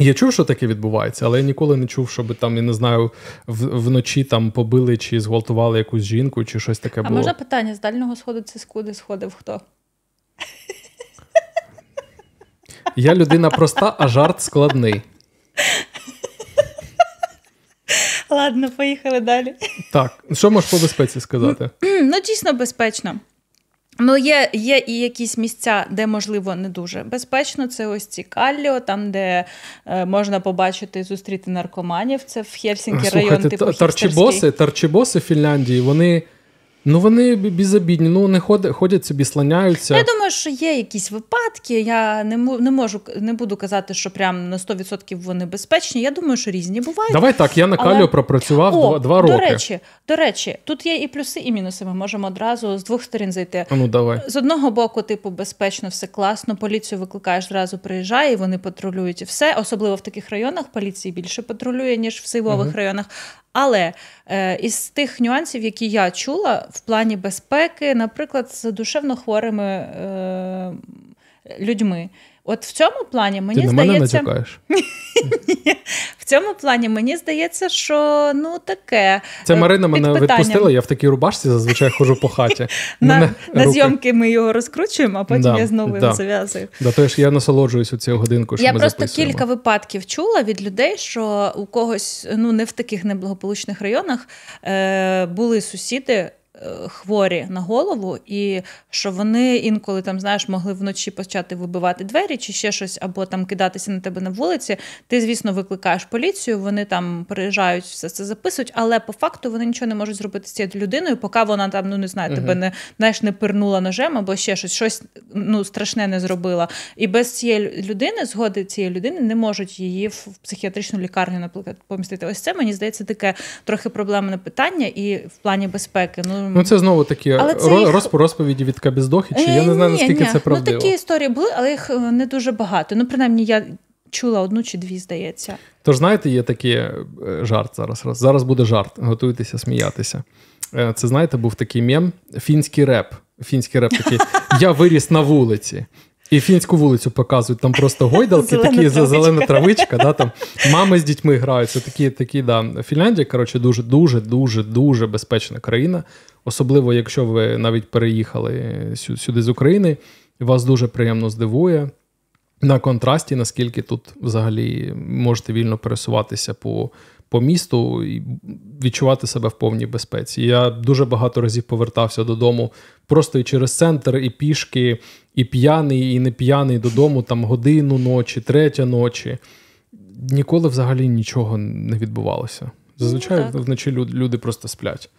Я чув, що таке відбувається, але я ніколи не чув, щоб там, я не знаю, вночі там побили чи зґвалтували якусь жінку, чи щось таке а було. А можна питання з Дальнього Сходу це куди сходив хто? Я людина проста, а жарт складний. Ладно, поїхали далі. Так, що можеш по безпеці сказати? Ну, дійсно безпечно. Ну, є є і якісь місця, де можливо не дуже безпечно. Це ось ці калліо, там де е, можна побачити зустріти наркоманів. Це в Хельсінкі Слухайте, район типу Тарчібоси, Тарчібоси Фінляндії. Вони Ну вони бізобідні. ну вони ходять, ходять собі, слоняються. Я думаю, що є якісь випадки. Я не не можу не буду казати, що прям на 100% вони безпечні. Я думаю, що різні бувають. Давай так. Я на каліо Але... пропрацював О, два роки. До речі, до речі, тут є і плюси, і мінуси. Ми можемо одразу з двох сторін зайти. Ну давай з одного боку, типу, безпечно, все класно. Поліцію викликаєш зразу, приїжджає, і вони патрулюють і все, особливо в таких районах. Поліції більше патрулює ніж в сивових угу. районах. Але е, із тих нюансів, які я чула в плані безпеки, наприклад, з душевно хворими е, людьми. От в цьому плані мені Ти на мене здається. натякаєш? В цьому плані мені здається, що ну таке. Це Марина мене відпустила, я в такій рубашці зазвичай ходжу по хаті. На на зйомки ми його розкручуємо, а потім да, я знову да. зав'язую. Да, то ж я насолоджуюся у цю годинку. що Я ми просто записуємо. кілька випадків чула від людей, що у когось ну не в таких неблагополучних районах е- були сусіди. Е, хворі на голову, і що вони інколи там знаєш, могли вночі почати вибивати двері чи ще щось, або там кидатися на тебе на вулиці. Ти, звісно, викликаєш поліцію, вони там приїжджають, все це записують, але по факту вони нічого не можуть зробити з цією людиною, поки вона там ну не знаю, тебе не знаєш, не пирнула ножем або ще щось, щось ну страшне не зробила. І без цієї людини, згоди цієї людини, не можуть її в психіатричну лікарню, наприклад, помістити. Ось це мені здається таке трохи проблемне питання і в плані безпеки. Ну Ем, ну це знову такі ро- їх... розповіді від кабіздохи, чи я не знаю, ні, наскільки ні. це правдиво. Ну такі історії були, але їх е, не дуже багато. Ну, принаймні, я чула одну чи дві, здається. Тож, знаєте, є такий е, жарт зараз. Зараз буде жарт. Готуйтеся сміятися. Е, це знаєте, був такий мем фінський реп. Фінський реп такий. Я виріс на вулиці. І фінську вулицю показують, там просто гойдалки, такі травичка. зелена травичка, да, там мами з дітьми граються. Такі, такі, да. Фінляндія, коротше, дуже-дуже, дуже, дуже безпечна країна. Особливо, якщо ви навіть переїхали сюди з України, вас дуже приємно здивує. На контрасті, наскільки тут взагалі можете вільно пересуватися по по місту і відчувати себе в повній безпеці. Я дуже багато разів повертався додому просто і через центр, і пішки, і п'яний, і не п'яний додому, там годину ночі, третя ночі. Ніколи взагалі нічого не відбувалося. Зазвичай ну, вночі люди просто сплять.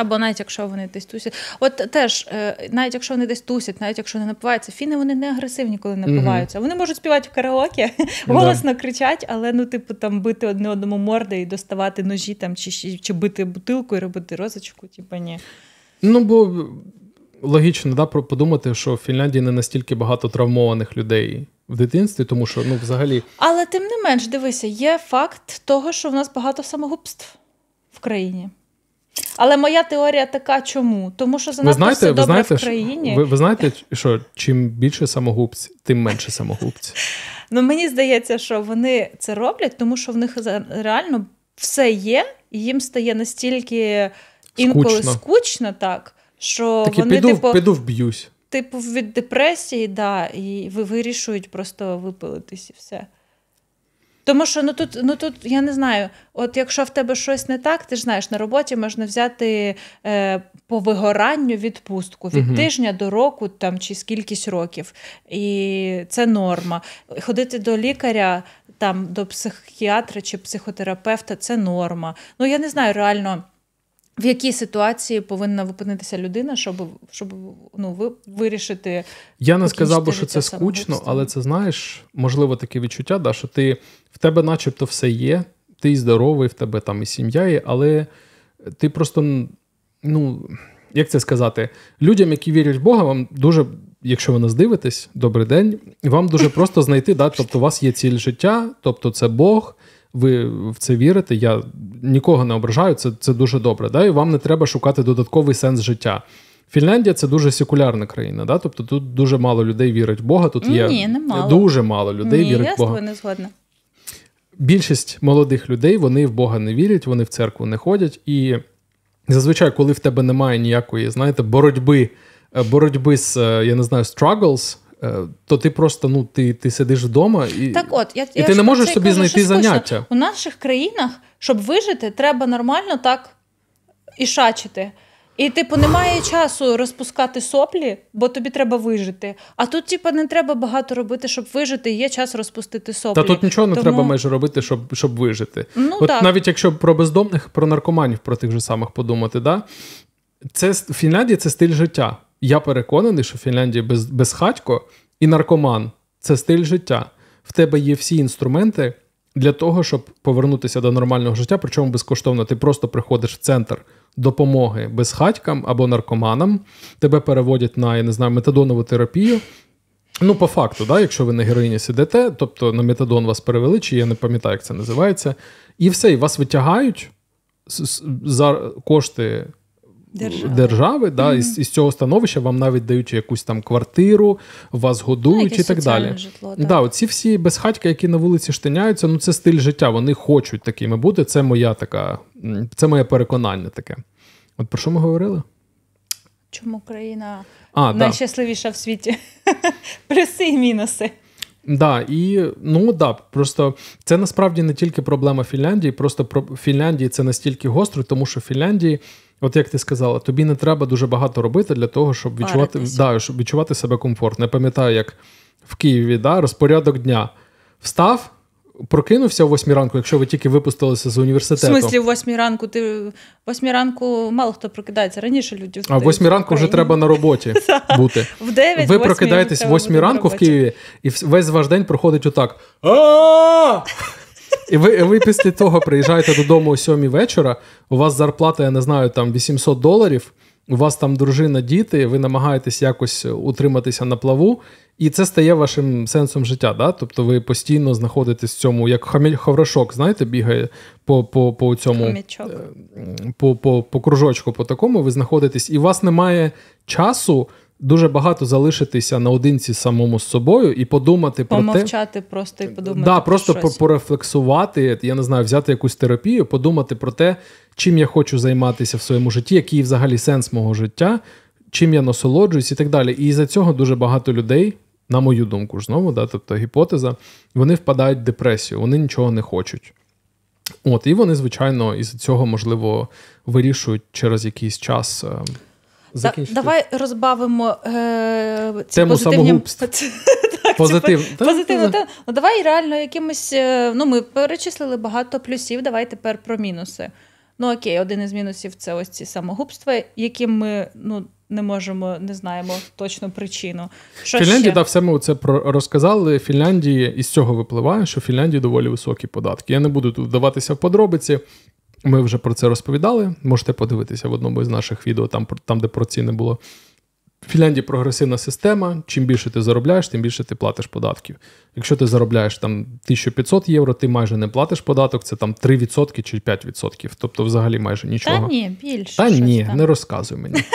Або навіть якщо вони десь тусять. От теж, е, навіть якщо вони десь тусять, навіть якщо вони напиваються, фіни вони не агресивні, коли напиваються. Mm-hmm. Вони можуть співати в караоке, mm-hmm. голосно кричать, але ну, типу, там бити одне одному морди і доставати ножі там, чи чи бити бутилку і робити розочку, типу, ні. Ну, бо логічно, да, подумати, що в Фінляндії не настільки багато травмованих людей. В дитинстві, тому що ну взагалі. Але тим не менш, дивися, є факт того, що в нас багато самогубств в країні. Але моя теорія така, чому? Тому що занадто ви знаєте, все добре ви знаєте, в країні. Ви, ви знаєте, що чим більше самогубці, тим менше самогубці. Ну мені здається, що вони це роблять, тому що в них реально все є, і їм стає настільки інколи скучно, скучно так, що Такі, вони піду, типу, піду вб'юсь. Типу від депресії, да, і ви вирішують просто випилитись і все. Тому що ну тут ну тут я не знаю, от якщо в тебе щось не так, ти ж знаєш, на роботі можна взяти е, по вигоранню відпустку від угу. тижня до року там чи скількись років. І це норма. Ходити до лікаря, там до психіатра чи психотерапевта це норма. Ну я не знаю реально. В якій ситуації повинна випинитися людина, щоб щоб ну ви вирішити? Я не сказав би, що це скучно, але це знаєш, можливо, таке відчуття, да, що ти в тебе, начебто, все є, ти здоровий, в тебе там і сім'я є, але ти просто ну як це сказати, людям, які вірять в Бога, вам дуже. Якщо ви нас дивитесь, добрий день. Вам дуже просто знайти, да, тобто у вас є ціль життя, тобто це Бог, ви в це вірите. Я нікого не ображаю, це це дуже добре. Да? І вам не треба шукати додатковий сенс життя. Фінляндія це дуже секулярна країна, да? тобто тут дуже мало людей вірить в Бога. Тут є Ні, не дуже мало людей Ні, вірить в Бога. не згодна. Більшість молодих людей вони в Бога не вірять, вони в церкву не ходять. І зазвичай, коли в тебе немає ніякої, знаєте, боротьби е, боротьби з е, я не знаю, struggles, Е, то ти просто ну ти ти сидиш вдома і так от я, і я ти не можеш собі кажу, знайти заняття. У наших країнах, щоб вижити, треба нормально так ішачити. І, типу, немає часу розпускати соплі, бо тобі треба вижити. А тут, типу, не треба багато робити, щоб вижити, є час розпустити соплі. Та тут нічого не треба майже робити, щоб щоб вижити. Ну, От так. навіть якщо про бездомних, про наркоманів про тих же самих подумати, да? це Фінляндія це стиль життя. Я переконаний, що Фінляндія без, безхатько і наркоман це стиль життя. В тебе є всі інструменти для того, щоб повернутися до нормального життя, причому безкоштовно. Ти просто приходиш в центр допомоги безхатькам або наркоманам, тебе переводять на я не знаю, метадонову терапію. Ну, по факту, да, якщо ви на героїні сидите, тобто на метадон вас перевели, чи я не пам'ятаю, як це називається, і все, і вас витягають за кошти держави, держави да, mm-hmm. із, із цього становища вам навіть дають якусь там квартиру, вас годують ну, і так далі. Житло, так. Да, Оці всі безхатьки, які на вулиці штиняються, ну це стиль життя. Вони хочуть такими бути. Це моя така, це моє переконання таке. От про що ми говорили? Чому країна а, найщасливіша да. в світі? Плюси і мінуси. Да, і ну да, просто це насправді не тільки проблема Фінляндії, просто про Фінляндії це настільки гостро, тому що в Фінляндії От як ти сказала, тобі не треба дуже багато робити для того, щоб відчувати да, щоб відчувати себе комфортно. Я пам'ятаю, як в Києві да, розпорядок дня встав, прокинувся о 8 ранку, якщо ви тільки випустилися з університету. В смислі, в 8 ранку ти в 8 ранку мало хто прокидається. Раніше люди А в 8 ранку вже треба на роботі бути. В 9, Ви прокидаєтесь в 8 ранку в Києві, і весь ваш день проходить отак. І ви ви після того приїжджаєте додому о сьомій вечора, у вас зарплата, я не знаю, там 800 доларів, у вас там дружина, діти, ви намагаєтесь якось утриматися на плаву, і це стає вашим сенсом життя. Да? Тобто ви постійно знаходитесь в цьому, як хаврашок, знаєте, бігає по по, по цьому е, по, по, по кружочку, по такому, ви знаходитесь, і у вас немає часу дуже багато залишитися наодинці самому з собою і подумати Помовчати про те... Помовчати просто і подумати. Да, про щось. порефлексувати, я не знаю, взяти якусь терапію, подумати про те, чим я хочу займатися в своєму житті, який взагалі сенс мого життя, чим я насолоджуюсь і так далі. І за цього дуже багато людей. На мою думку, ж знову, да, тобто гіпотеза, вони впадають в депресію, вони нічого не хочуть. От, І вони, звичайно, із цього, можливо, вирішують через якийсь час. Е, Закінчити. Давай розбавимо е, ці тему позитивні... Типу, позитив. Позитивно. Та... Ну, давай реально якимось. Е, ну, ми перечислили багато плюсів. Давай тепер про мінуси. Ну окей, один із мінусів це ось ці самогубства, яким ми ну не можемо, не знаємо точно причину. Що Фінляндії, да, все ми це розказали. Фінляндії із цього випливає, що в Фінляндії доволі високі податки. Я не буду тут вдаватися в подробиці. Ми вже про це розповідали. Можете подивитися в одному із наших відео, там, там де про ціни було. В Фінляндії прогресивна система. Чим більше ти заробляєш, тим більше ти платиш податків. Якщо ти заробляєш там 1500 євро, ти майже не платиш податок, це там 3% чи 5%. Тобто, взагалі майже нічого. Та ні, більше. Та ні, там. не розказуй мені.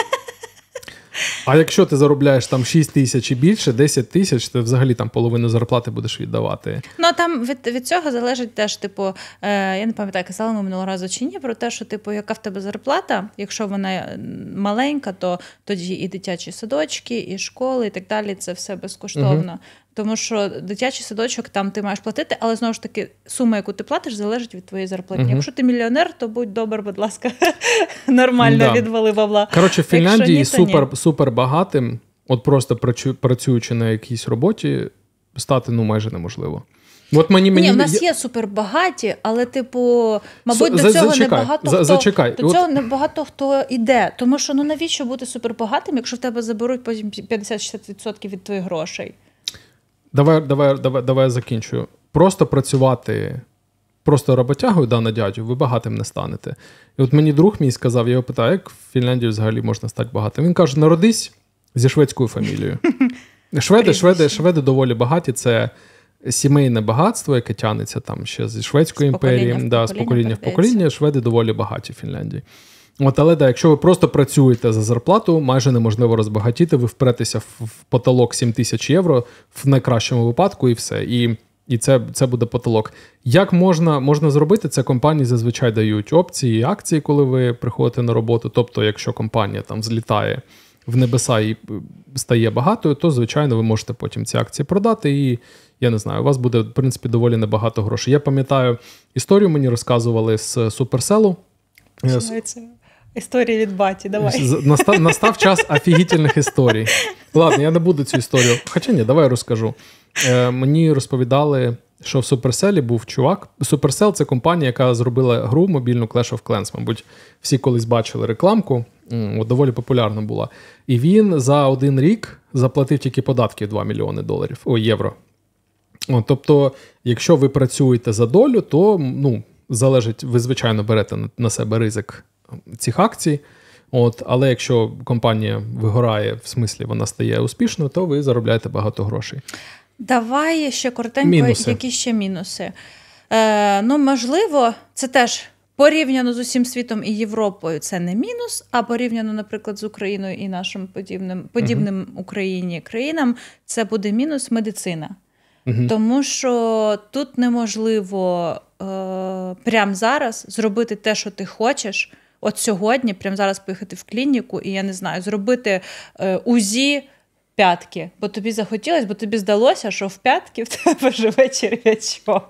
А якщо ти заробляєш там 6 тисяч і більше, 10 тисяч, ти взагалі там половину зарплати будеш віддавати. Ну а там від від цього залежить теж, типу, е, я не пам'ятаю, казала ми минулого разу чи ні, про те, що типу, яка в тебе зарплата, якщо вона е, маленька, то тоді і дитячі садочки, і школи, і так далі. Це все безкоштовно. Угу. Тому що дитячий садочок там ти маєш платити, але знову ж таки сума, яку ти платиш, залежить від твоєї зарплати. Угу. Якщо ти мільйонер, то будь добр, будь ласка, нормально да. відвали бабла. Коротше, в Фінляндії супер ні. супер багатим, от просто працюючи на якійсь роботі, стати ну майже неможливо. От мені, мені... Ні, в нас є супербагаті, але, типу, мабуть, до цього небагато хто зачекай. до цього небагато хто йде. Тому що ну навіщо бути супербагатим, якщо в тебе заберуть потім 50-60% від твоїх грошей? давай, давай, давай, давай я закінчую. Просто працювати, просто роботягою, да, на дядю, ви багатим не станете. І от мені друг мій сказав, я його питаю, як в Фінляндії взагалі можна стати багатим. Він каже: народись зі шведською фамілією. Шведи, шведи, шведи доволі багаті. Це сімейне багатство, яке тягнеться там ще зі Шведської імперії, з покоління в покоління. Шведи доволі багаті в Фінляндії. От, але да, якщо ви просто працюєте за зарплату, майже неможливо розбагатіти, ви впретеся в потолок 7 тисяч євро в найкращому випадку, і все. І і це це буде потолок. Як можна можна зробити це? Компанії зазвичай дають опції і акції, коли ви приходите на роботу. Тобто, якщо компанія там злітає в небеса і е, стає багатою, то звичайно ви можете потім ці акції продати. І я не знаю, у вас буде в принципі доволі небагато грошей. Я пам'ятаю історію, мені розказували з суперселу. Починається е, Історія від баті, давай. Настав, настав час офігітельних історій. Ладно, я не буду цю історію. Хоча ні, давай розкажу. Е, Мені розповідали, що в Суперселі був чувак. Суперсел це компанія, яка зробила гру мобільну Clash of Clans. Мабуть, всі колись бачили рекламку, От доволі популярна була. І він за один рік заплатив тільки податки 2 мільйони доларів о євро. О, тобто, якщо ви працюєте за долю, то ну, залежить, ви звичайно берете на себе ризик цих акцій. От, Але якщо компанія вигорає, в смислі вона стає успішною, то ви заробляєте багато грошей. Давай ще коротенько, мінуси. які ще мінуси. Е, Ну, можливо, це теж. Порівняно з усім світом і Європою це не мінус. А порівняно, наприклад, з Україною і нашим подібним подібним uh-huh. Україні країнам, це буде мінус медицина, uh-huh. тому що тут неможливо е, прямо зараз зробити те, що ти хочеш от сьогодні, прямо зараз поїхати в клініку, і я не знаю, зробити е, УЗІ п'ятки, бо тобі захотілося, бо тобі здалося, що в п'ятки в тебе живе черв'ячок.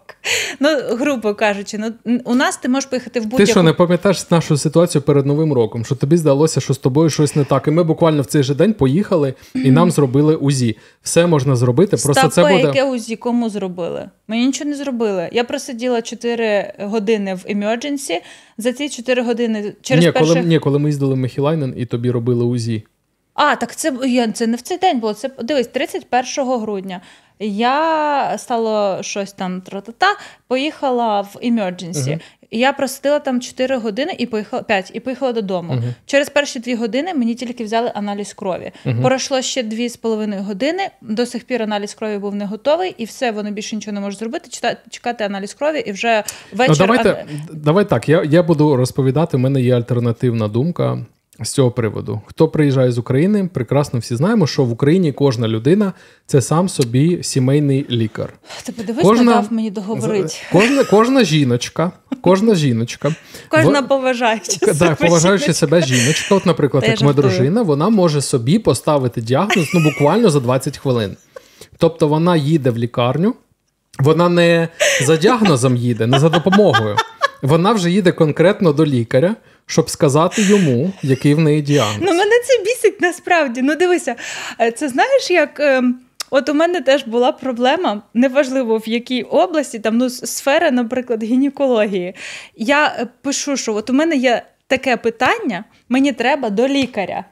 Ну, грубо кажучи, ну у нас ти можеш поїхати в будь-яку... Ти що не пам'ятаєш нашу ситуацію перед новим роком, що тобі здалося, що з тобою щось не так. І ми буквально в цей же день поїхали і нам зробили УЗІ. Все можна зробити. Просто Стапе, це буде... яке УЗІ кому зробили? Мені нічого не зробили. Я просиділа 4 години в емердженсі. За ці 4 години через ні, перших... коли, ні, коли ми їздили в Мехілайнен і тобі робили УЗІ. А, так це це не в цей день було. Це дивись, 31 грудня. Я стало щось там тра-та-та, поїхала в emergency. Uh-huh. Я просидила там 4 години і поїхала 5, і поїхала додому. Uh-huh. Через перші 2 години мені тільки взяли аналіз крові. Uh-huh. Пройшло ще 2,5 години. До сих пір аналіз крові був не готовий, і все, вони більше нічого не можуть зробити. Читати, чекати аналіз крові, і вже ну, вечір. Ну, давайте, ан... Давай так. Я я буду розповідати. У мене є альтернативна думка з цього приводу. Хто приїжджає з України, прекрасно всі знаємо, що в Україні кожна людина це сам собі сімейний лікар. Ти подивись, кожна... дав мені договорити. Кожна кожна жіночка, кожна жіночка, кожна поважаючи, поважаюча так, поважаючи себе жіночка. От, наприклад, як моя дружина, вона може собі поставити діагноз ну буквально за 20 хвилин. Тобто вона їде в лікарню, вона не за діагнозом їде, не за допомогою. Вона вже їде конкретно до лікаря щоб сказати йому, який в неї діагноз. Ну, мене це бісить насправді. Ну, дивися, е, це знаєш, як. Ем, от у мене теж була проблема, неважливо в якій області, там ну сфера, наприклад, гінекології. Я е, пишу, що от у мене є таке питання, мені треба до лікаря.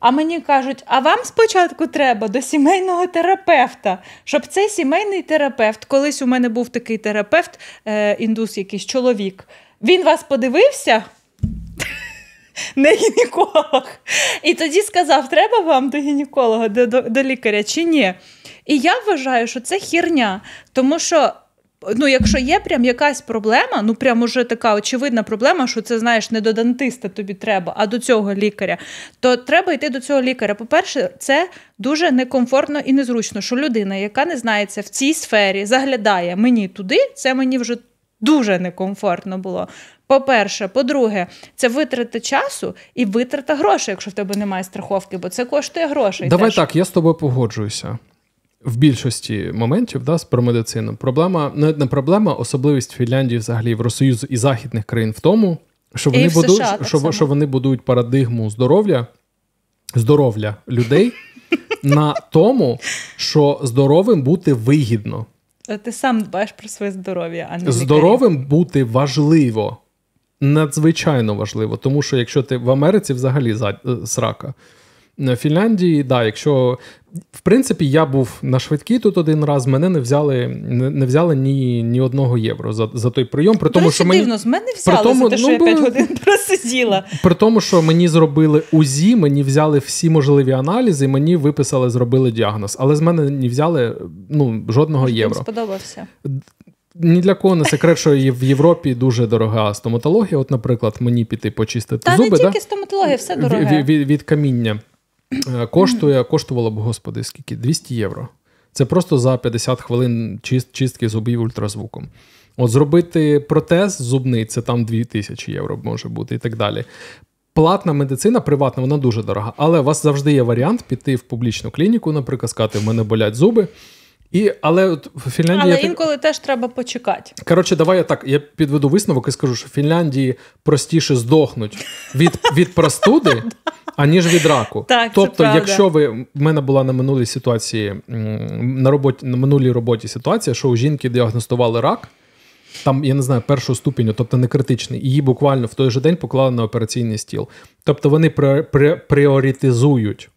А мені кажуть, а вам спочатку треба до сімейного терапевта, щоб цей сімейний терапевт, колись у мене був такий терапевт, е, індус, якийсь чоловік, він вас подивився не гінеколог. І тоді сказав: треба вам до гінеколога, до, до, до лікаря чи ні. І я вважаю, що це хірня, тому що. Ну, якщо є прям якась проблема, ну прям уже така очевидна проблема, що це знаєш не до дантиста тобі треба, а до цього лікаря, то треба йти до цього лікаря. По-перше, це дуже некомфортно і незручно, що людина, яка не знається в цій сфері, заглядає мені туди, це мені вже Дуже некомфортно було. По-перше, по-друге, це витрата часу і витрата грошей, якщо в тебе немає страховки, бо це коштує грошей. Давай теж. так, я з тобою погоджуюся. В більшості моментів да, з про медицину. Проблема навіть ну, не проблема, особливість Фінляндії, взагалі Євросоюзу і західних країн в тому, що вони будуть США, що, що вони будують парадигму здоров'я, здоров'я людей на тому, що здоровим бути вигідно. Е, ти сам дбаєш про своє здоров'я, а не здоровим лікарі. бути важливо, надзвичайно важливо, тому що якщо ти в Америці взагалі е, срака. Е, Фінляндії, да, якщо в принципі я був на швидкій тут один раз, мене не взяли не, взяли ні ні одного євро за за той прийом. При тому, що мені, дивно, з мене взяли при тому, за те, що ну, я 5 годин просиділа. При тому, що мені зробили УЗІ, мені взяли всі можливі аналізи, мені виписали, зробили діагноз. Але з мене не взяли ну, жодного Можливо, євро. Сподобався. Ні для кого не секрет, що в Європі дуже дорога стоматологія. От, наприклад, мені піти почистити Та зуби. Та не тільки да? стоматологія, все дороге. Від, від, від каміння. Е, коштує, коштувало б, господи, скільки? 200 євро. Це просто за 50 хвилин чист, чистки зубів ультразвуком. От зробити протез зубний це там 2000 євро може бути і так далі. Платна медицина, приватна, вона дуже дорога, але у вас завжди є варіант піти в публічну клініку, наприклад, сказати, в мене болять зуби. І, Але от Фінляндії Але інколи теж треба почекати. Коротше, давай я так. Я підведу висновок і скажу, що в Фінляндії простіше здохнуть від від простуди, аніж від раку. Так, Тобто, це якщо ви в мене була на минулій ситуації на роботі на минулій роботі ситуація, що у жінки діагностували рак. Там, я не знаю, першого ступеню, тобто не критичний, її буквально в той же день поклали на операційний стіл. Тобто вони пріоритизують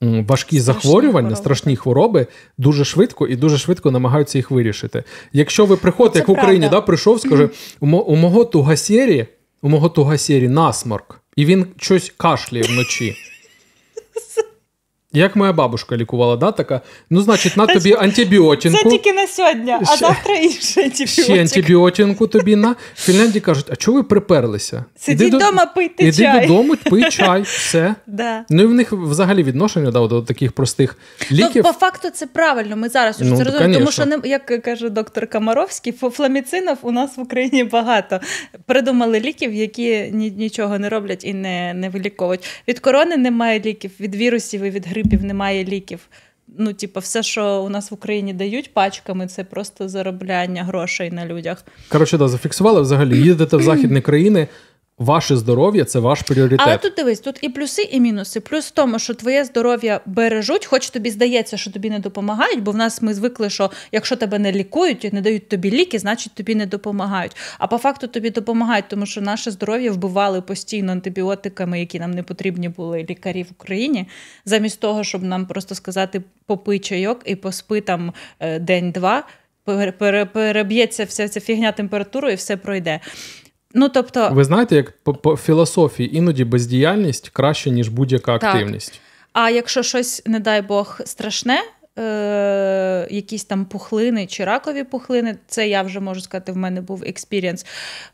важкі страшні захворювання, хвороби. страшні хвороби дуже швидко і дуже швидко намагаються їх вирішити. Якщо ви приходите, ну, як в Україні да, прийшов, скаже, у мого тугасєрі, у мого сірі насморк, і він щось кашляє вночі. Як моя бабушка лікувала, да, така, ну, значить, на тобі антибіотинку. Це тільки на сьогодні, а завтра інше антибіотик. Ще антибіотинку тобі на. В Фінляндії кажуть, а чого ви приперлися? Сидіть вдома, пийте Іди чай. Іди додому, пий чай, все. Да. Ну і в них взагалі відношення да, до таких простих ну, ліків. Ну, по факту це правильно, ми зараз ну, це розуміємо, тому що, як каже доктор Камаровський, фламіцинів у нас в Україні багато. Придумали ліків, які нічого не роблять і не не виліковують. Від корони немає ліків, від вірусів і від грипу грипів, немає ліків. Ну, типу, все, що у нас в Україні дають пачками, це просто заробляння грошей на людях. Коротше, да, зафіксували взагалі. Їдете в західні країни, Ваше здоров'я це ваш пріоритет. Але тут дивись, тут і плюси, і мінуси. Плюс в тому, що твоє здоров'я бережуть, хоч тобі здається, що тобі не допомагають, бо в нас ми звикли, що якщо тебе не лікують і не дають тобі ліки, значить тобі не допомагають. А по факту тобі допомагають, тому що наше здоров'я вбивали постійно антибіотиками, які нам не потрібні були лікарі в Україні, замість того, щоб нам просто сказати попий чайок і поспи там е, день-два. Переб'ється вся ця фігня температурою і все пройде. Ну, тобто, ви знаєте, як по, по філософії іноді бездіяльність краще ніж будь-яка так. активність. А якщо щось, не дай Бог, страшне е, якісь там пухлини чи ракові пухлини. Це я вже можу сказати, в мене був експірієнс.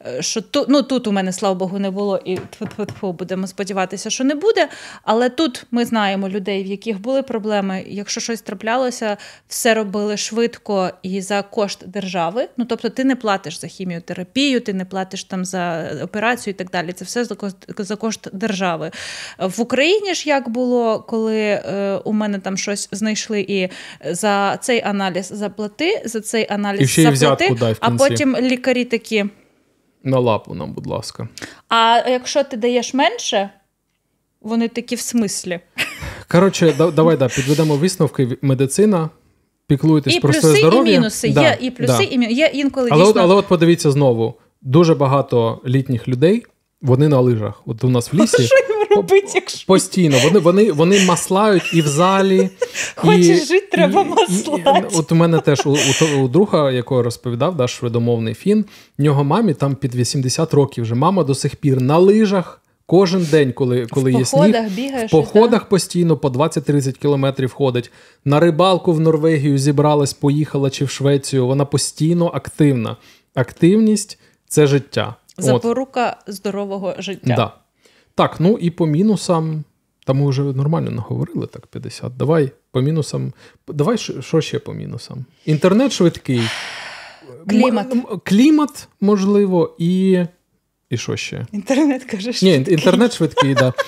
Е, що ту, ну, тут у мене, слава Богу, не було, і тфу будемо сподіватися, що не буде. Але тут ми знаємо людей, в яких були проблеми. Якщо щось траплялося, все робили швидко і за кошт держави. Ну тобто, ти не платиш за хіміотерапію, ти не платиш там за операцію і так далі. Це все за кошт, за кошт держави. В Україні ж як було, коли е, у мене там щось знайшли і Е, за цей аналіз заплати, за цей аналіз І ще заплати, взятку, дай, в кінці. а потім лікарі такі. На лапу нам, будь ласка. А якщо ти даєш менше, вони такі в смислі. Коротше, да, давай да, підведемо висновки медицина. Піклуєтесь про своє здоров'я. І мінуси, да, є і плюси, да. і мінуси. Є інколи але, дійсно... але, але от подивіться знову: дуже багато літніх людей вони на лижах. От у нас в лісі. Що їм робити, якщо... Постійно. Вони вони, вони маслають і в залі. Хочеш і, жити, треба маслати. от у мене теж у, у, у друга, якого розповідав, да, шведомовний фін, в нього мамі там під 80 років вже. Мама до сих пір на лижах. Кожен день, коли коли в є сніг, бігаєш, в походах так? постійно по 20-30 кілометрів ходить. На рибалку в Норвегію зібралась, поїхала чи в Швецію. Вона постійно активна. Активність це життя. Запорука От. здорового життя. Да. Так, ну і по мінусам, та ми вже нормально наговорили так 50. Давай по мінусам. Давай що ще по мінусам? Інтернет швидкий, клімат, М- клімат можливо, і І що ще? Інтернет кажеш. Ні, інтернет швидкий, так. Да.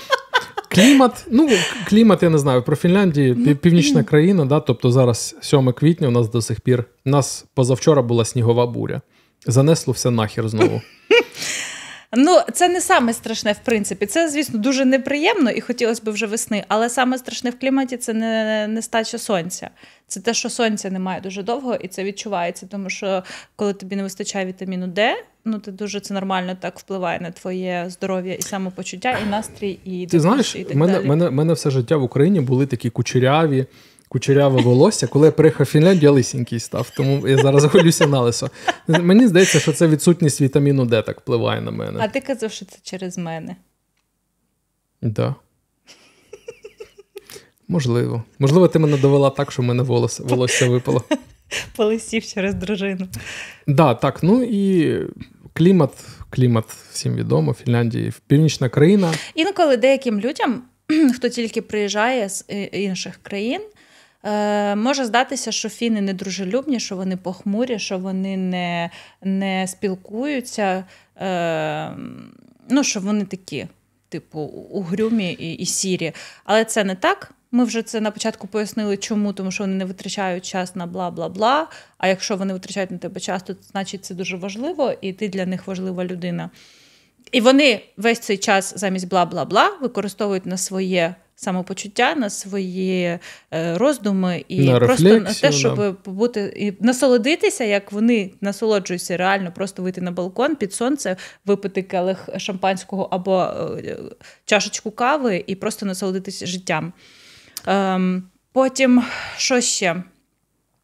Клімат, ну клімат, я не знаю. Про Фінляндію, ну, північна країна, да, тобто зараз 7 квітня у нас до сих пір. У нас позавчора була снігова буря. Занесло все нахер знову. Ну, це не саме страшне, в принципі. Це, звісно, дуже неприємно і хотілося б вже весни. Але саме страшне в кліматі це не нестача сонця. Це те, що сонця немає дуже довго, і це відчувається. Тому що коли тобі не вистачає вітаміну Д, ну ти дуже це нормально так впливає на твоє здоров'я і самопочуття, і настрій, і ти знаєш, і так мене, далі. мене мене все життя в Україні були такі кучеряві кучеряве волосся, коли я приїхав в Фінляндію, я лисінький став. Тому я зараз голюся на лисо. Мені здається, що це відсутність вітаміну Д так впливає на мене. А ти казав, що це через мене? Так. Да. Можливо. Можливо, ти мене довела так, що в мене волос, волосся випало. Полисів через дружину. Да, так. Ну і клімат, клімат всім відомо, Фінляндії, північна країна. Інколи деяким людям, хто тільки приїжджає з е, інших країн, Е, може здатися, що фіни не дружелюбні, що вони похмурі, що вони не не спілкуються, е, ну, що вони такі, типу, угрюмі і, і сірі. Але це не так. Ми вже це на початку пояснили, чому, тому що вони не витрачають час на бла бла бла. А якщо вони витрачають на тебе час, то значить це дуже важливо, і ти для них важлива людина. І вони весь цей час замість бла бла бла використовують на своє самопочуття, на свої е, роздуми і на просто на те, щоб побути і насолодитися, як вони насолоджуються реально, просто вийти на балкон під сонце, випити келих шампанського або е, чашечку кави і просто насолодитися життям. Ем, потім що ще?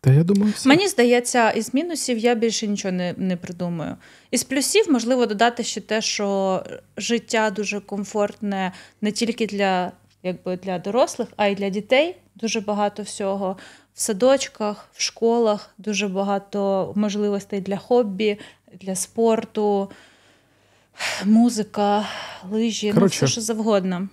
Та я думаю, все. мені здається, із мінусів я більше нічого не не придумаю. Із плюсів можливо додати ще те, що життя дуже комфортне не тільки для якби для дорослих, а й для дітей дуже багато всього. В садочках, в школах дуже багато можливостей для хобі, для спорту, музика, лижі, Короче, ну все що завгодно.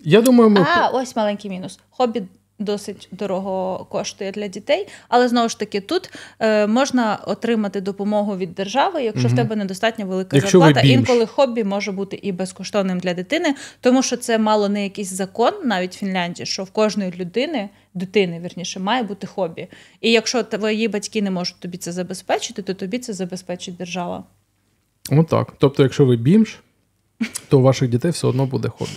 Я думаю, ми... А, ось маленький мінус. Хобі досить дорого коштує для дітей. Але знову ж таки, тут е, можна отримати допомогу від держави, якщо угу. в тебе недостатньо велика якщо зарплата. Інколи хобі може бути і безкоштовним для дитини, тому що це мало не якийсь закон, навіть в Фінляндії, що в кожної людини. Дитини вірніше має бути хобі, і якщо твої батьки не можуть тобі це забезпечити, то тобі це забезпечить держава. Ну так. Тобто, якщо ви бімж, то у ваших дітей все одно буде хобі.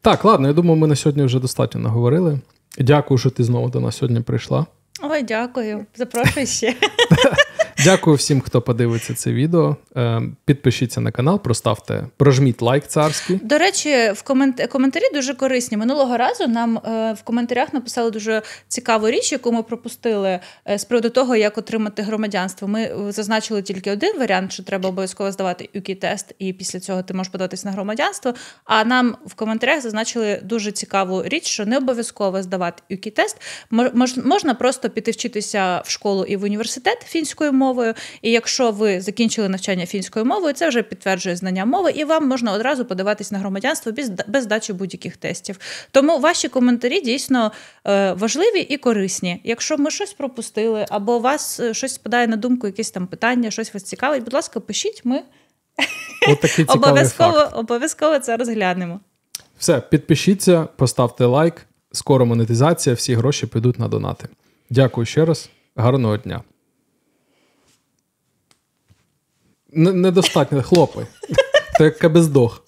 Так, ладно, я думаю, ми на сьогодні вже достатньо наговорили. Дякую, що ти знову до нас сьогодні прийшла. Ой, дякую. Запрошую ще. Дякую всім, хто подивиться це відео. Е, підпишіться на канал, проставте, прожміть лайк царський. До речі, в коментарі дуже корисні. Минулого разу нам е, в коментарях написали дуже цікаву річ, яку ми пропустили е, з приводу того, як отримати громадянство. Ми зазначили тільки один варіант, що треба обов'язково здавати ЮКІ-тест, і після цього ти можеш податись на громадянство. А нам в коментарях зазначили дуже цікаву річ, що не обов'язково здавати ЮКІ-тест. Можна просто піти вчитися в школу і в університет фінської мови мовою. І якщо ви закінчили навчання фінською мовою, це вже підтверджує знання мови, і вам можна одразу подаватись на громадянство без, без здачі будь-яких тестів. Тому ваші коментарі дійсно е, важливі і корисні. Якщо ми щось пропустили, або вас е, щось спадає на думку, якісь там питання, щось вас цікавить, будь ласка, пишіть, ми обов'язково факт. обов'язково це розглянемо. Все, підпишіться, поставте лайк. Скоро монетизація. Всі гроші підуть на донати. Дякую ще раз. Гарного дня. недостатньо, хлопи. Ти як кабездох.